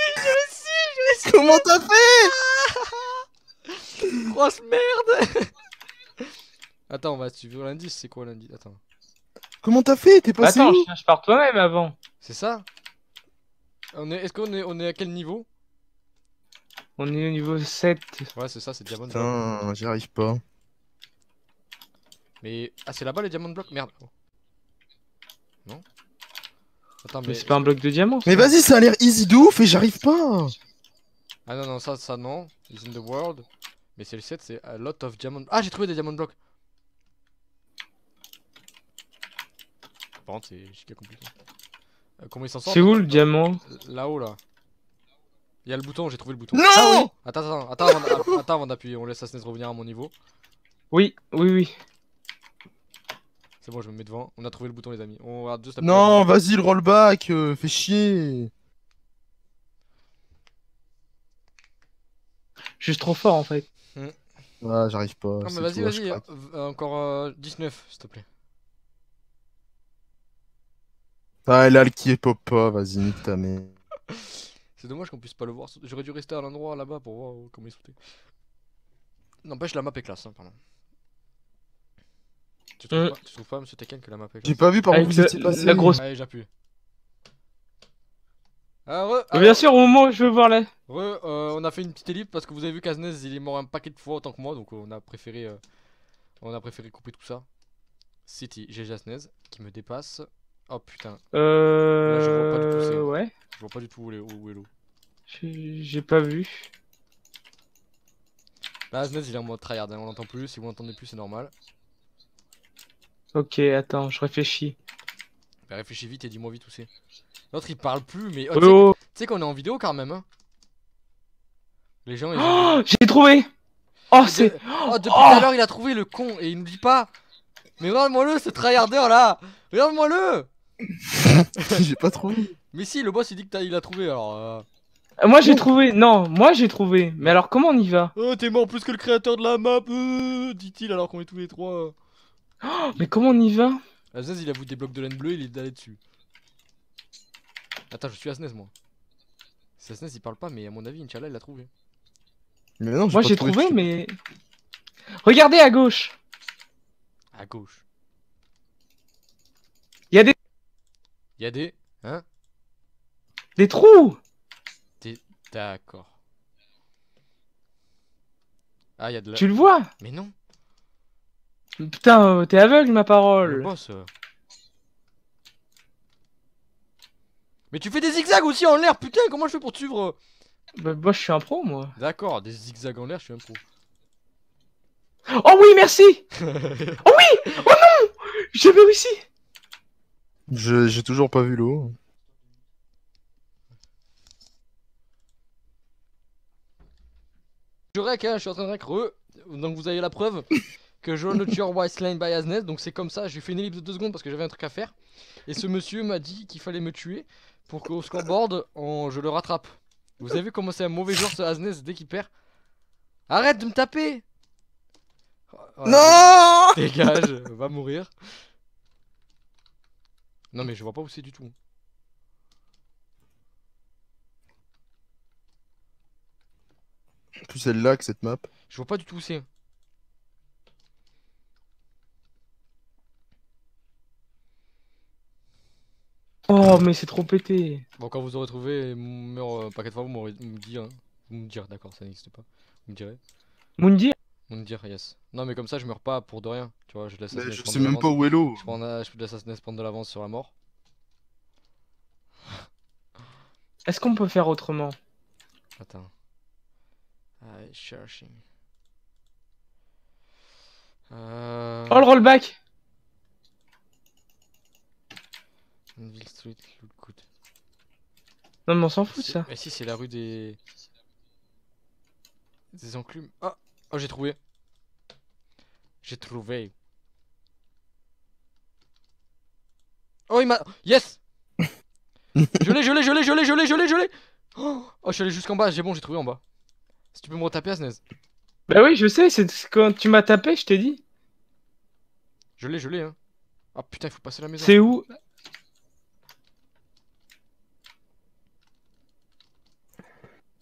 Comment t'as fait Grosse merde Attends, va tu veux l'indice, c'est quoi l'indice Attends. Comment t'as fait T'es passé Attends, je cherche par toi-même avant. C'est ça on est... ce qu'on est... On est à quel niveau On est au niveau 7. Ouais, c'est ça, c'est diamant. Putain, j'y arrive pas. Mais... Ah, c'est là-bas les diamants de bloc Merde. Non Attends, mais... c'est pas un bloc de diamant Mais vas-y, ça a l'air easy de ouf et j'arrive pas ah non, non, ça, ça non. it's in the world. Mais c'est le 7, c'est a lot of diamond. Ah, j'ai trouvé des diamond blocks. Par contre, c'est compliqué. Euh, comment il s'en sort C'est où le diamant Là-haut, là. Il y a le bouton, j'ai trouvé le bouton. Non ah Attends, attends, attends, avant d'appuyer. On laisse Asnes revenir à mon niveau. Oui, oui, oui. C'est bon, je me mets devant. On a trouvé le bouton, les amis. On va deux. Non, vas-y, le rollback. Euh, fais chier. juste trop fort en fait. Mm. Ouais Ah, j'arrive pas. Non, mais vas-y, vas-y, euh, euh, encore 19, euh, s'il te plaît. Ah, a le qui est popa, oh, vas-y, nique ta mère. C'est dommage qu'on puisse pas le voir. J'aurais dû rester à l'endroit là-bas pour voir comment il sautait. N'empêche, la map est classe, hein, pardon. Tu trouves, mm. pas, tu trouves pas, monsieur Tekken, que la map est classe J'ai pas vu, par où vous étiez passé. La grosse. Allez, j'appuie bien sûr, au moment où je veux voir les. Euh, on a fait une petite ellipse parce que vous avez vu qu'Aznez il est mort un paquet de fois autant que moi, donc euh, on a préféré, euh, on a préféré couper tout ça. City, j'ai Aznez qui me dépasse. Oh putain. Euh. je vois pas du tout. où est l'eau. J'ai pas vu. Là, Aznez il est en mode tryhard, hein. on l'entend plus. Si vous l'entendez plus, c'est normal. Ok, attends, je réfléchis. Bah, réfléchis vite et dis-moi vite où c'est. L'autre il parle plus, mais. Oh, tu sais qu'on est en vidéo quand même, hein. Les gens. Ils oh, j'ai trouvé Oh, c'est. Oh, depuis oh. tout à l'heure il a trouvé le con et il nous dit pas. Mais regarde-moi-le, ce tryharder là Regarde-moi-le J'ai pas trouvé. Mais si, le boss il dit que il a trouvé alors. Euh. Euh, moi j'ai trouvé, non, moi j'ai trouvé. Mais alors comment on y va Oh, t'es mort plus que le créateur de la map, euh, dit-il alors qu'on est tous les trois. Oh, mais comment on y va Asnez il a vu des blocs de laine bleue, il est allé dessus. Attends, je suis Asnez moi. C'est Asnez il parle pas, mais à mon avis, Inch'Allah, il l'a trouvé. Mais non, moi j'ai trouvé, mais. Regardez à gauche À gauche. Y'a des. Y'a des. Hein Des trous D'accord. Ah, y'a de la. Tu le vois Mais non Putain, euh, t'es aveugle, ma parole. Euh. Mais tu fais des zigzags aussi en l'air, putain, comment je fais pour te suivre euh Bah, moi, je suis un pro, moi. D'accord, des zigzags en l'air, je suis un pro. Oh oui, merci Oh oui Oh non J'ai réussi J'ai toujours pas vu l'eau. Je rec, hein, je suis en train de rec, donc vous avez la preuve. que je your wise Line by Asnes. Donc c'est comme ça, j'ai fait une ellipse de 2 secondes parce que j'avais un truc à faire. Et ce monsieur m'a dit qu'il fallait me tuer pour qu'au scoreboard, je le rattrape. Vous avez vu comment c'est un mauvais joueur ce Asnes dès qu'il perd Arrête de me taper oh, Non Dégage, va mourir. Non mais je vois pas où c'est du tout. Plus le que cette map. Je vois pas du tout où c'est. Oh, mais c'est trop pété. Bon, quand vous aurez trouvé mon euh, pas quatre fois, vous m'aurez vous Hein. direz, d'accord, ça n'existe pas. Vous me direz. Moundir Moundir, yes. Non, mais comme ça, je meurs pas pour de rien. Tu vois, je laisse Je sais même pas où est l'eau. Je, peux je laisse prendre de l'avance sur la mort. Est-ce qu'on peut faire autrement Attends. I searching. Euh... Oh, le rollback Street Non mais on s'en fout de ça. Mais si c'est la rue des... Des enclumes. Ah, oh, j'ai trouvé. J'ai trouvé. Oh il m'a... Yes Je l'ai, je l'ai, je l'ai, je l'ai, je l'ai, je l'ai, je l'ai Oh, je suis allé jusqu'en bas, j'ai bon, j'ai trouvé en bas. Si tu peux me retaper, Asnez. Bah oui, je sais, c'est quand tu m'as tapé, je t'ai dit. Je l'ai, je l'ai, hein. Ah putain, il faut passer la maison. C'est où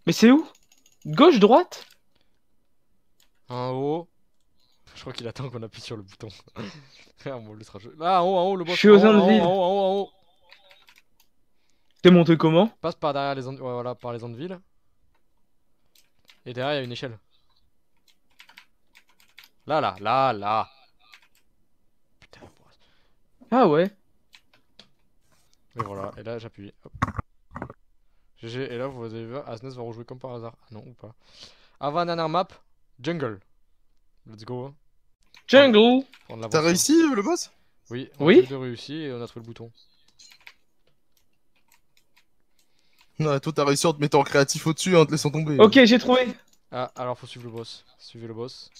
Mais c'est où Gauche, droite En haut. Je crois qu'il attend qu'on appuie sur le bouton. ah, bon, le ah, en haut, en haut, le boss. Je suis aux zones En haut, en haut, en haut. T'es monté comment Passe par derrière les zones Ouais, voilà, par les ville. Et derrière, il y a une échelle. Là, là, là, là. Putain, Ah ouais. Et voilà, et là, j'appuie. GG, et là vous avez vu, Asnes va rejouer comme par hasard. Ah non, ou pas. Avant dernière map, jungle. Let's go. Hein. Jungle T'as réussi euh, le boss Oui, on oui a réussi et on a trouvé le bouton. Non, toi t'as réussi en te mettant en créatif au-dessus en te laissant tomber. Ok, j'ai trouvé Ah, alors faut suivre le boss. Suivez le boss.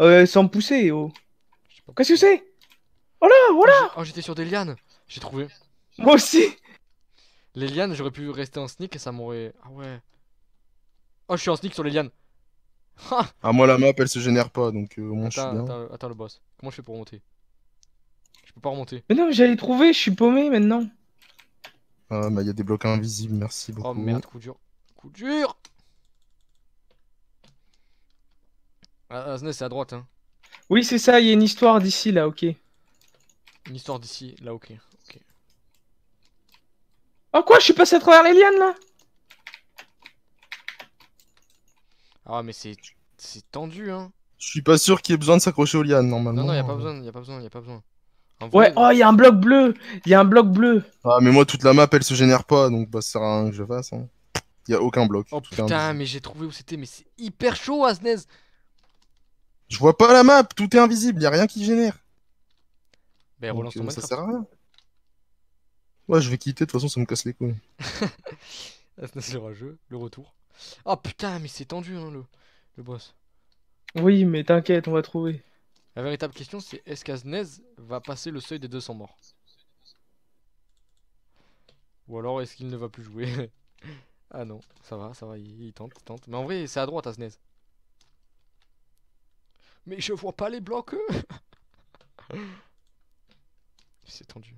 Euh, sans me pousser, oh. Qu'est-ce que c'est Oh là, voilà oh, oh, j'étais sur des lianes J'ai trouvé. Moi aussi les lianes, j'aurais pu rester en sneak et ça m'aurait... Ah ouais. Oh, je suis en sneak sur les lianes. ah, moi, la map, elle se génère pas, donc euh, mon Attends, attends, le boss. Comment je fais pour monter Je peux pas remonter. Mais non, j'allais trouver, je suis paumé maintenant. Ah, mais il y a des blocs invisibles, merci oh, beaucoup. Oh merde, coup dur. Coup dur Ah, ah c'est à droite, hein. Oui, c'est ça, il y a une histoire d'ici, là, ok. Une histoire d'ici, là, ok. Oh quoi, je suis passé à travers les lianes là Ah mais c'est tendu hein. Je suis pas sûr qu'il y ait besoin de s'accrocher aux lianes normalement. Non non, y a pas besoin, y a pas besoin, y a pas besoin. ouais, euh, oh, il y a un bloc bleu Il y a un bloc bleu Ah, mais moi, toute la map, elle se génère pas, donc bah, ça sert à rien que je fasse. Hein. Il y a aucun bloc. Oh putain, mais j'ai trouvé où c'était, mais c'est hyper chaud, Asnez Je vois pas la map, tout est invisible, y a rien qui génère. Mais ben, relance ton euh, Ça sert à rien. Ouais, je vais quitter, de toute façon, ça me casse les couilles. le rageux, le retour. Oh putain, mais c'est tendu, hein, le, boss. Oui, mais t'inquiète, on va trouver. La véritable question, c'est est-ce qu'Aznez va passer le seuil des 200 morts Ou alors est-ce qu'il ne va plus jouer Ah non, ça va, ça va, il, tente, il tente. Mais en vrai, c'est à droite, Aznez. Mais je vois pas les blocs C'est tendu.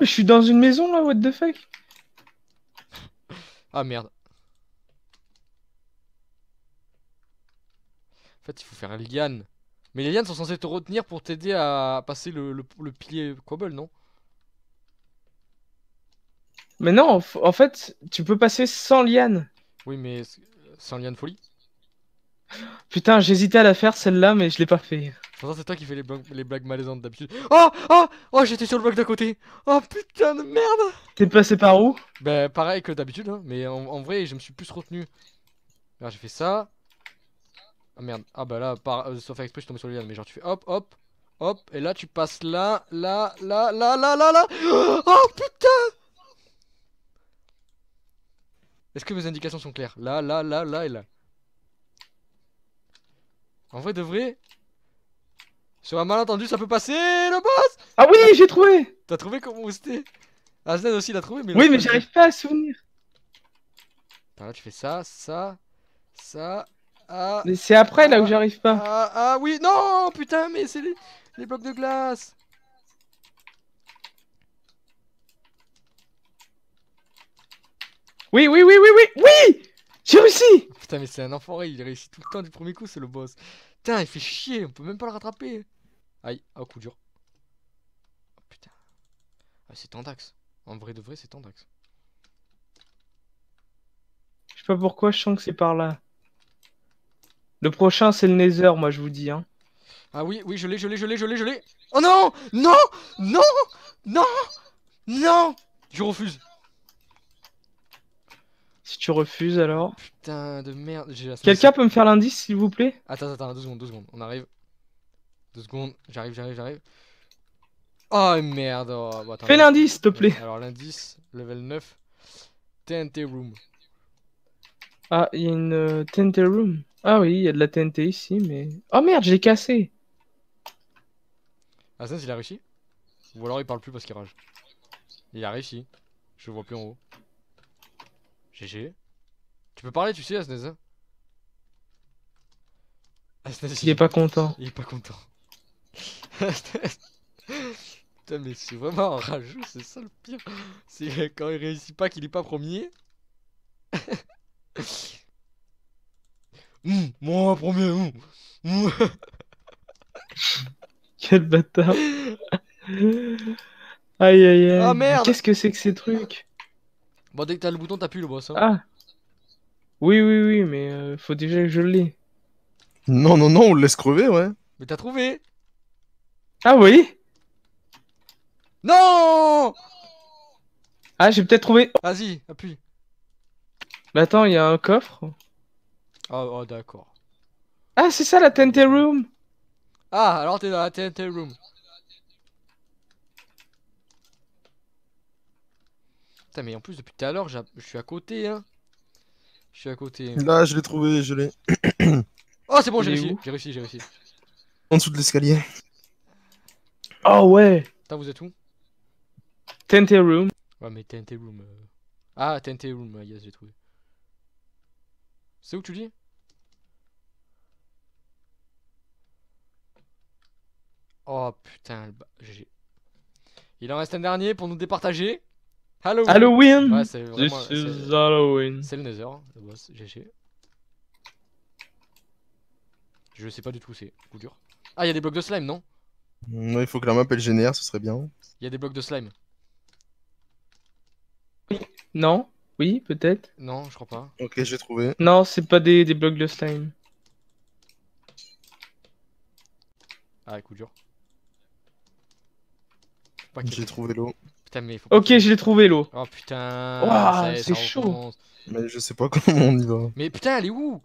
Je suis dans une maison là, what the fuck Ah merde. En fait, il faut faire un liane. Mais les lianes sont censées te retenir pour t'aider à passer le, le, le pilier cobble, non Mais non, en fait, tu peux passer sans liane. Oui, mais sans liane folie Putain, j'hésitais à la faire celle-là, mais je l'ai pas fait. Pourtant, c'est toi qui fais les, blagues, les blagues malaisantes d'habitude. Oh Oh Oh, j'étais sur le bloc d'à côté Oh putain de merde T'es passé par où Bah, pareil que d'habitude, hein, mais en, vrai, je me suis plus retenu. Alors j'ai fait ça. Ah merde. Ah bah là, par, euh, sauf faire exprès, je suis tombé sur le lien, mais genre, tu fais hop, hop, hop, et là, tu passes là, là, là, là, là, là, là Oh putain Est-ce que mes indications sont claires Là, là, là, là et là. En vrai de vrai, sur un malentendu, ça peut passer le boss Ah oui, j'ai trouvé T'as trouvé comment c'était Zed aussi l'a trouvé, mais. Oui, mais j'arrive pas à souvenir Attends, là, tu fais ça, ça, ça. Ah, mais c'est après là où ah, j'arrive pas. Ah, ah, ah oui, non, putain, mais c'est les, blocs de glace. Oui, oui, oui, oui, oui, oui J'ai réussi Putain, mais c'est un enfoiré, il réussit tout le temps du premier coup, c'est le boss. Putain, il fait chier, on peut même pas le rattraper. Aïe, un ah, coup dur. Oh, putain. Ah, c'est Tandax. En vrai de vrai, c'est Tandax. Je sais pas pourquoi, je sens que c'est par là. Le prochain, c'est le Nether, moi, je vous dis. Hein. Ah oui, oui, je l'ai, je l'ai, je l'ai, je l'ai, je l'ai. Oh non Non Non Non Non Je refuse. Si tu refuses, alors. Putain de merde, j'ai la Quelqu'un peut me faire l'indice, s'il vous plaît Attends, attends, deux secondes, deux secondes, on arrive. Deux secondes, j'arrive, j'arrive, j'arrive. Oh merde, oh, Fais l'indice, s'il te plaît. Euh, alors, l'indice, level 9, TNT Room. Ah, il y a une TNT euh, Room. Ah oui, il y a de la TNT ici, mais. Oh merde, j'ai cassé Ah, ça, il a réussi Ou alors il parle plus parce qu'il rage. Il a réussi. Je vois plus en haut. GG. Tu peux parler, tu sais, Asnez hein. il est pas content. Il est pas content. Putain, mais c'est vraiment un rageux, c'est ça le pire. C'est quand il réussit pas qu'il est pas premier. Hum, moi premier. Hum. Hum. Quel bâtard. Aïe aïe aïe. Oh, Qu'est-ce que c'est que ces trucs Bon, dès que t'as le bouton, t'appuies le boss. Hein. Ah Oui, oui, oui, mais euh, faut déjà que je l'ai. Non, non, non, on le laisse crever, ouais. Mais t'as trouvé Ah oui Non Ah, j'ai peut-être trouvé. Vas-y, appuie. Mais bah, attends, il y a un coffre. Ah, oh, d'accord. Ah, c'est ça la TNT Room Ah, alors t'es dans la TNT Room. mais en plus, depuis tout à l'heure, je suis à côté, hein. Je suis à côté. Là, je l'ai trouvé, je l'ai. oh, c'est bon, j'ai réussi. J'ai réussi, j'ai réussi. En dessous de l'escalier. Oh ouais Attends vous êtes où Tente Room. Ouais, mais tente Room. Euh. Ah, tente Room, yes, j'ai trouvé. C'est où tu dis Oh putain, Il en reste un dernier pour nous départager. Halloween. Ouais, c'est This Halloween. C'est le Nether, le boss, GG. Je sais pas du tout c'est. Coup dur. Ah, il y des blocs de slime, non Non, mm, il faut que la map elle génère, ce serait bien. Il y des blocs de slime. Non Oui, peut-être Non, je crois pas. Ok, j'ai trouvé. Non, c'est pas des, des blocs de slime. Ah, coup dur. J'ai trouvé l'eau. Ok, je l'ai trouvé l'eau. Oh putain. c'est chaud. Mais je sais pas comment on y va. Mais putain, elle est où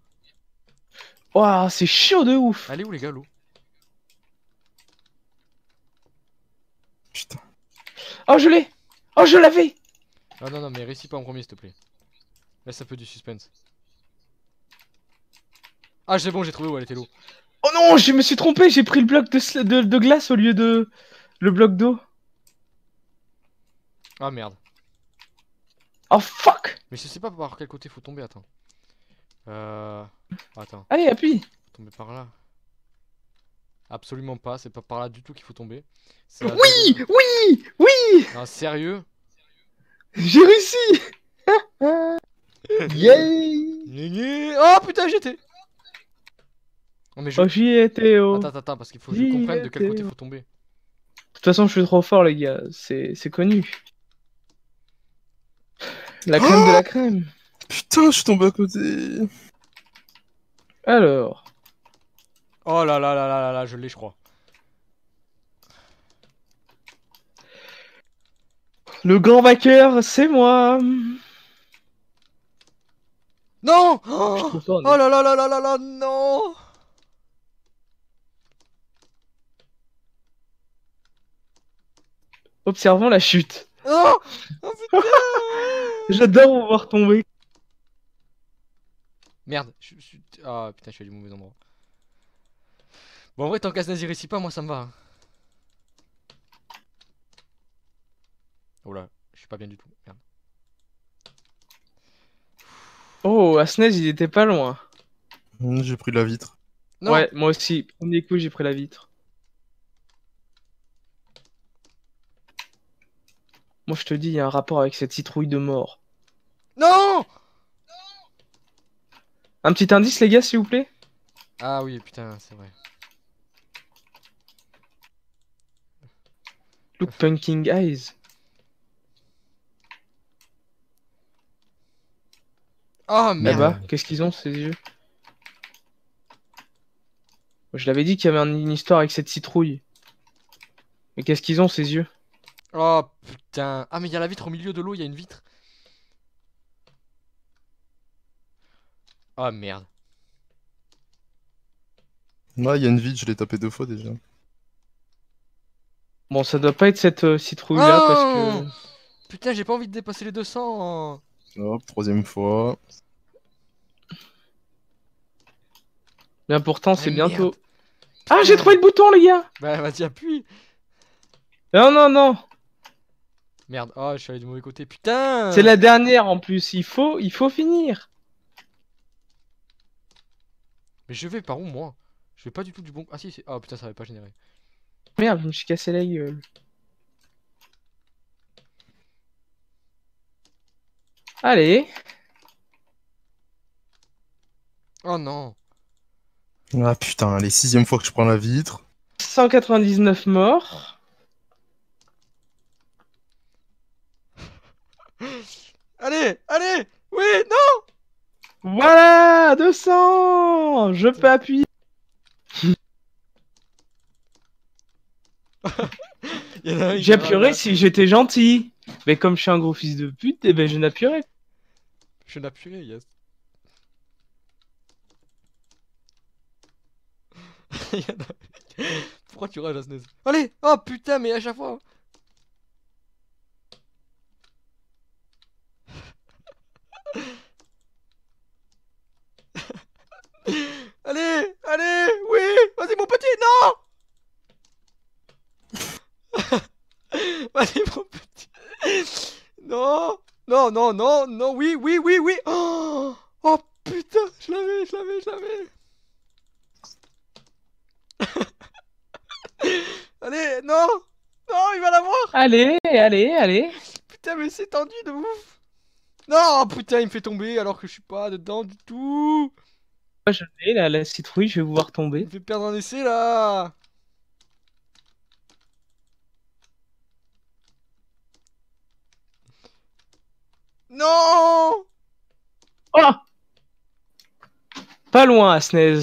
Waouh, c'est chaud de ouf. Elle est où, les gars, l'eau Putain. Oh, je l'ai. Oh, je l'avais. Oh non, non, mais récit pas en premier, s'il te plaît. Là, ça peu du suspense. Ah, c'est bon, j'ai trouvé où elle était l'eau. Oh non, je me suis trompé. J'ai pris le bloc de glace au lieu de le bloc d'eau. Ah merde. Oh fuck Mais je sais pas par quel côté faut tomber, attends. Euh... Attends. Allez, appuie faut Tomber par là. Absolument pas, c'est pas par là du tout qu'il faut tomber. Oui, oui Oui sérieux J'ai réussi Yay Oh putain, j'étais Oh, oh j'y étais, oh Attends, attends, parce qu'il faut que je comprenne de quel côté faut tomber. De toute façon, je suis trop fort, les gars, c'est connu. La crème de la crème. Putain, je suis tombé à côté. Alors. Oh là là là là là là, je l'ai, je crois. Le grand vaqueur, c'est moi. Non oh, là là là là là là, non Observons la chute. oh, oh J'adore vous voir tomber. Merde, je suis. Ah putain, je suis allé au mauvais endroit. Bon, en vrai, tant il ici pas, moi ça me va. Hein. Oh là, je suis pas bien du tout. Merde. Oh, Asnez, il était pas loin. J'ai pris de la vitre. Ouais, moi aussi. Premier coup, j'ai pris la vitre. je te dis, il y a un rapport avec cette citrouille de mort. Non Un petit indice, les gars, s'il vous plaît Ah oui, putain, c'est vrai. Look Punking Eyes. Oh merde qu'est-ce qu'ils ont, ces yeux Je l'avais dit qu'il y avait une histoire avec cette citrouille. Mais qu'est-ce qu'ils ont, ces yeux Oh putain. Ah mais il y a la vitre au milieu de l'eau, il y a une vitre. Oh merde. Ouais, il y a une vitre, je l'ai tapé deux fois déjà. Bon, ça doit pas être cette euh, citrouille là oh parce que. Putain, j'ai pas envie de dépasser les 200. Hop, troisième fois. Mais pourtant, c'est ah, bientôt. Ah, j'ai trouvé le bouton, les gars! Bah, vas-y, appuie! Non, non, non! Merde, oh, je suis allé du mauvais côté, putain C'est la dernière en plus, il faut, il faut finir Mais je vais par où, moi Je vais pas du tout du bon... Ah si, oh, putain, ça va pas généré. Merde, je me suis cassé la gueule. Allez Oh non Ah putain, les sixième fois que je prends la vitre. 199 morts. Allez, allez Oui, non Voilà 200 Je peux appuyer J'appuierais si j'étais gentil. Mais comme je suis un gros fils de pute, eh ben je n'appuierais. Je n'appuierais. yes. Pourquoi tu rages, Asnez Allez Oh putain, mais à chaque fois hein. Allez Allez Oui Vas-y mon petit Non Vas-y mon petit Non Non, non, non, non, oui, oui, oui, oui Oh, oh putain Je l'avais, je l'avais, je l'avais Allez, non Non, il va l'avoir Allez, allez, allez Putain, mais c'est tendu de ouf Non, putain, il me fait tomber alors que je suis pas dedans du tout je la citrouille, je vais vous voir tomber. Je vais perdre un essai là Non oh Pas loin, Asnez.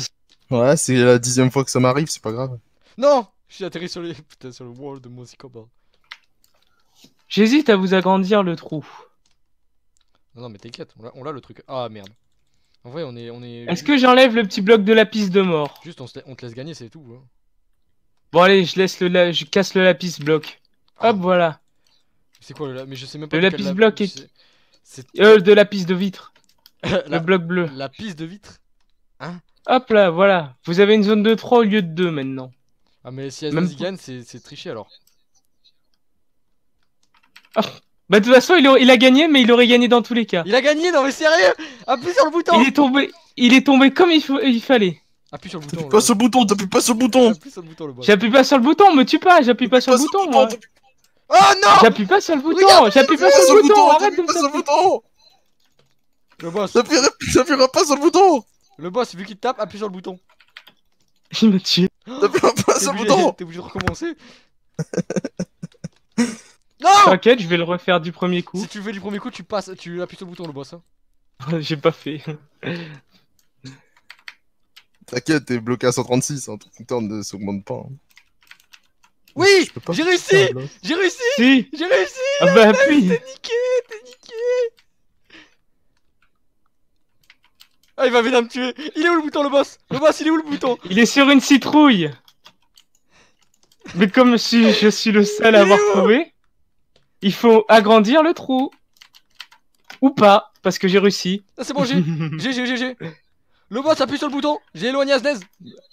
Ouais, c'est la dixième fois que ça m'arrive, c'est pas grave. Non J'ai atterri sur, Putain, sur le wall de Mossy J'hésite à vous agrandir le trou. Non, non mais t'inquiète, on l'a le truc. Ah merde. En vrai, on est. On est... Est-ce que j'enlève le petit bloc de lapis de mort Juste, on, te laisse gagner, c'est tout. Hein. Bon, allez, je laisse le. Je casse le lapis bloc. Ah. Hop, voilà. C'est quoi le. Mais je sais même pas. Le lapis bloc est. c'est Euh, de lapis de vitre. Le bloc bleu. Lapis de vitre Hein Hop là, voilà. Vous avez une zone de 3 au lieu de 2 maintenant. Ah, mais si Azazigan, gagne, c'est triché alors. Oh. Bah de toute façon, il, a, gagné, mais il aurait gagné dans tous les cas. Il a gagné, non mais sérieux Appuie sur le bouton Il est tombé, il est tombé comme il, fallait. Appuie sur le bouton. pas sur le bouton, t'appuies pas sur le bouton J'appuie pas sur le bouton, me tue pas, j'appuie pas sur le bouton, moi Oh non J'appuie pas sur le bouton, j'appuie pas sur le bouton, arrête de me sur le bouton Le boss t'appuiera pas sur le bouton Le boss, vu qu'il tape, appuie sur le bouton. Il me tue T'appuieras pas sur le bouton T'es obligé de recommencer T'inquiète, je vais le refaire du premier coup. Si tu veux du premier coup, tu passes, tu appuies sur le bouton, le boss. Hein. J'ai pas fait. T'inquiète, t'es bloqué à 136, hein, ton temps ne s'augmente pas. Hein. Oui J'ai réussi J'ai réussi J'ai réussi Ah bah T'es niqué T'es niqué Ah il va venir me tuer Il est où le bouton le boss Le boss il est où le bouton Il est sur une citrouille Mais comme si je suis le seul à avoir trouvé... Il faut agrandir le trou. Ou pas, parce que j'ai réussi. Ah, c'est bon, j'ai. j'ai, j'ai, j'ai. Le boss appuie sur le bouton. J'ai éloigné Asnez.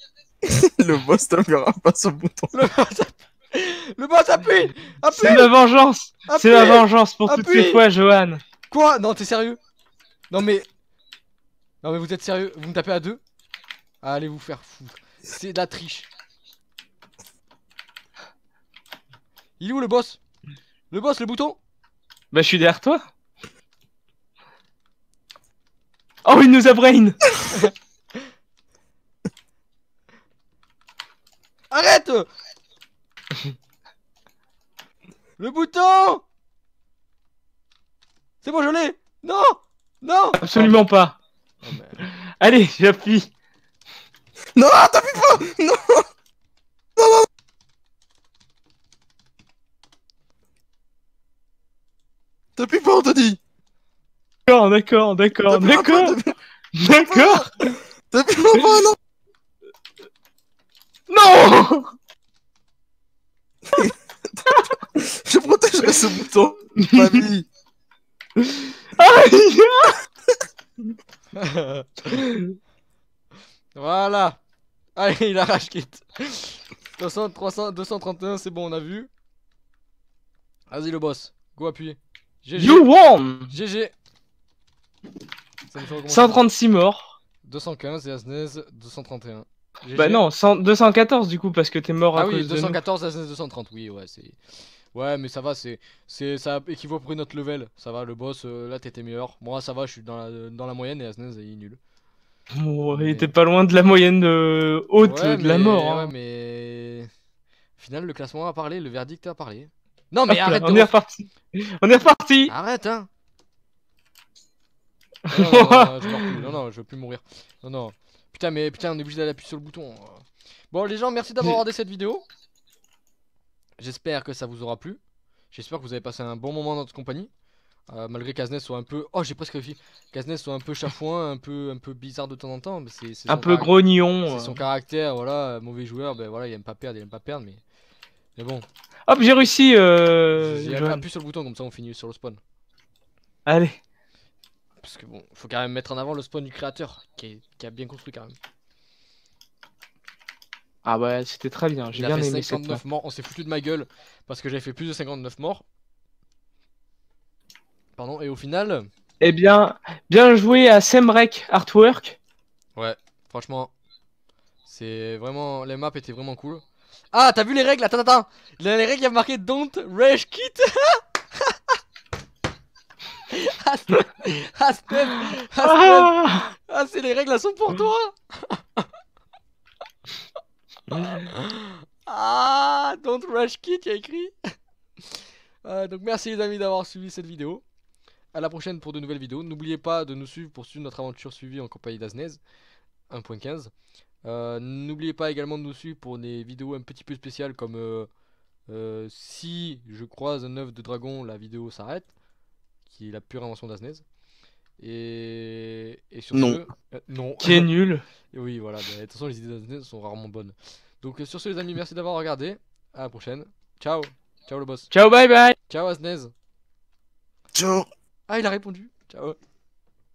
le boss t'appuiera pas sur le bouton. Le boss, appuie. C'est la vengeance. C'est la vengeance pour toutes ces fois, Johan. Quoi Non, t'es sérieux Non, mais. Non, mais vous êtes sérieux Vous me tapez à deux Allez vous faire foutre. C'est de la triche. Il est où le boss le boss, le bouton Bah, je suis derrière toi. Oh, il nous a brain Arrête Le bouton C'est bon, je l'ai Non Non Absolument ah, pas oh, Allez, j'appuie Non, t'appuies pas Non d'accord, d'accord, d'accord, d'accord. D'accord. Depuis moment, non. Non Je protégerai ce bouton, famille. Aïe Voilà. Allez, il arrache quitte. 300, 300, 231, c'est bon, on a vu. Vas-y le boss, go appuyer. GG. You won GG 136 morts. 215 et Asnez 231. Bah non, 214 du coup parce que t'es mort ah à cause de 214 à 230, oui, ouais, c'est... Ouais, mais ça va, c'est, c'est, ça équivaut pour une autre level. Ça va, le boss, euh, là, t'étais meilleur. Moi, ça va, je suis dans la, dans la moyenne et Asnez, est nul. Bon, il était pas loin de la moyenne euh, haute de la mort. Hein. Ouais, mais... final, le classement a parlé, le verdict a parlé. Non, mais arrête On est reparti On est reparti Arrête, hein Non, non, je veux plus mourir. Non, non. Putain, mais putain, on est obligé d'aller appuyer sur le bouton. Hein. Bon, les gens, merci d'avoir regardé cette vidéo. J'espère que ça vous aura plu. J'espère que vous avez passé un bon moment dans notre compagnie. Euh, malgré qu'Aznès soit un peu. Oh, j'ai presque réussi. Qu'Aznès soit un peu chafouin, un peu, un peu bizarre de temps en temps. Mais c'est, un peu grognon. C'est son euh. caractère, voilà. Mauvais joueur, ben voilà, il aime pas perdre, il aime pas perdre, mais. Mais bon. Hop, j'ai réussi. Euh... J'ai appuyé sur le bouton, comme ça on finit sur le spawn. Allez. Parce que bon, faut quand même mettre en avant le spawn du créateur, qui, a bien construit quand même. Ah ouais, bah, c'était très bien, j'ai bien aimé 59 morts, on s'est foutu de ma gueule, parce que j'avais fait plus de 59 morts. Pardon, et au final... Eh bien, bien joué à semrek Artwork. Ouais, franchement, c'est vraiment... Les maps étaient vraiment cool. Ah, t'as vu les règles Attends, attends Les règles, il y a marqué Don't Rage Kit Aspen Ah, ah c'est les règles, elles sont pour toi Ah Don't rush qui a écrit euh, Donc merci les amis d'avoir suivi cette vidéo. À la prochaine pour de nouvelles vidéos. N'oubliez pas de nous suivre pour suivre notre aventure suivie en compagnie d'Aznez 1.15. Euh, n'oubliez pas également de nous suivre pour des vidéos un petit peu spéciales comme euh, si je croise un œuf de dragon, la vidéo s'arrête qui est la pure invention d'Asnez. Et, et sur non. Euh, non. Qui est nul. oui, voilà. Bah, de toute façon, les idées d'Aznez sont rarement bonnes. Donc euh, sur ce, les amis, merci d'avoir regardé. À la prochaine. Ciao. Ciao le boss. Ciao, bye bye. Ciao Aznez. Ciao. Ah, il a répondu. Ciao.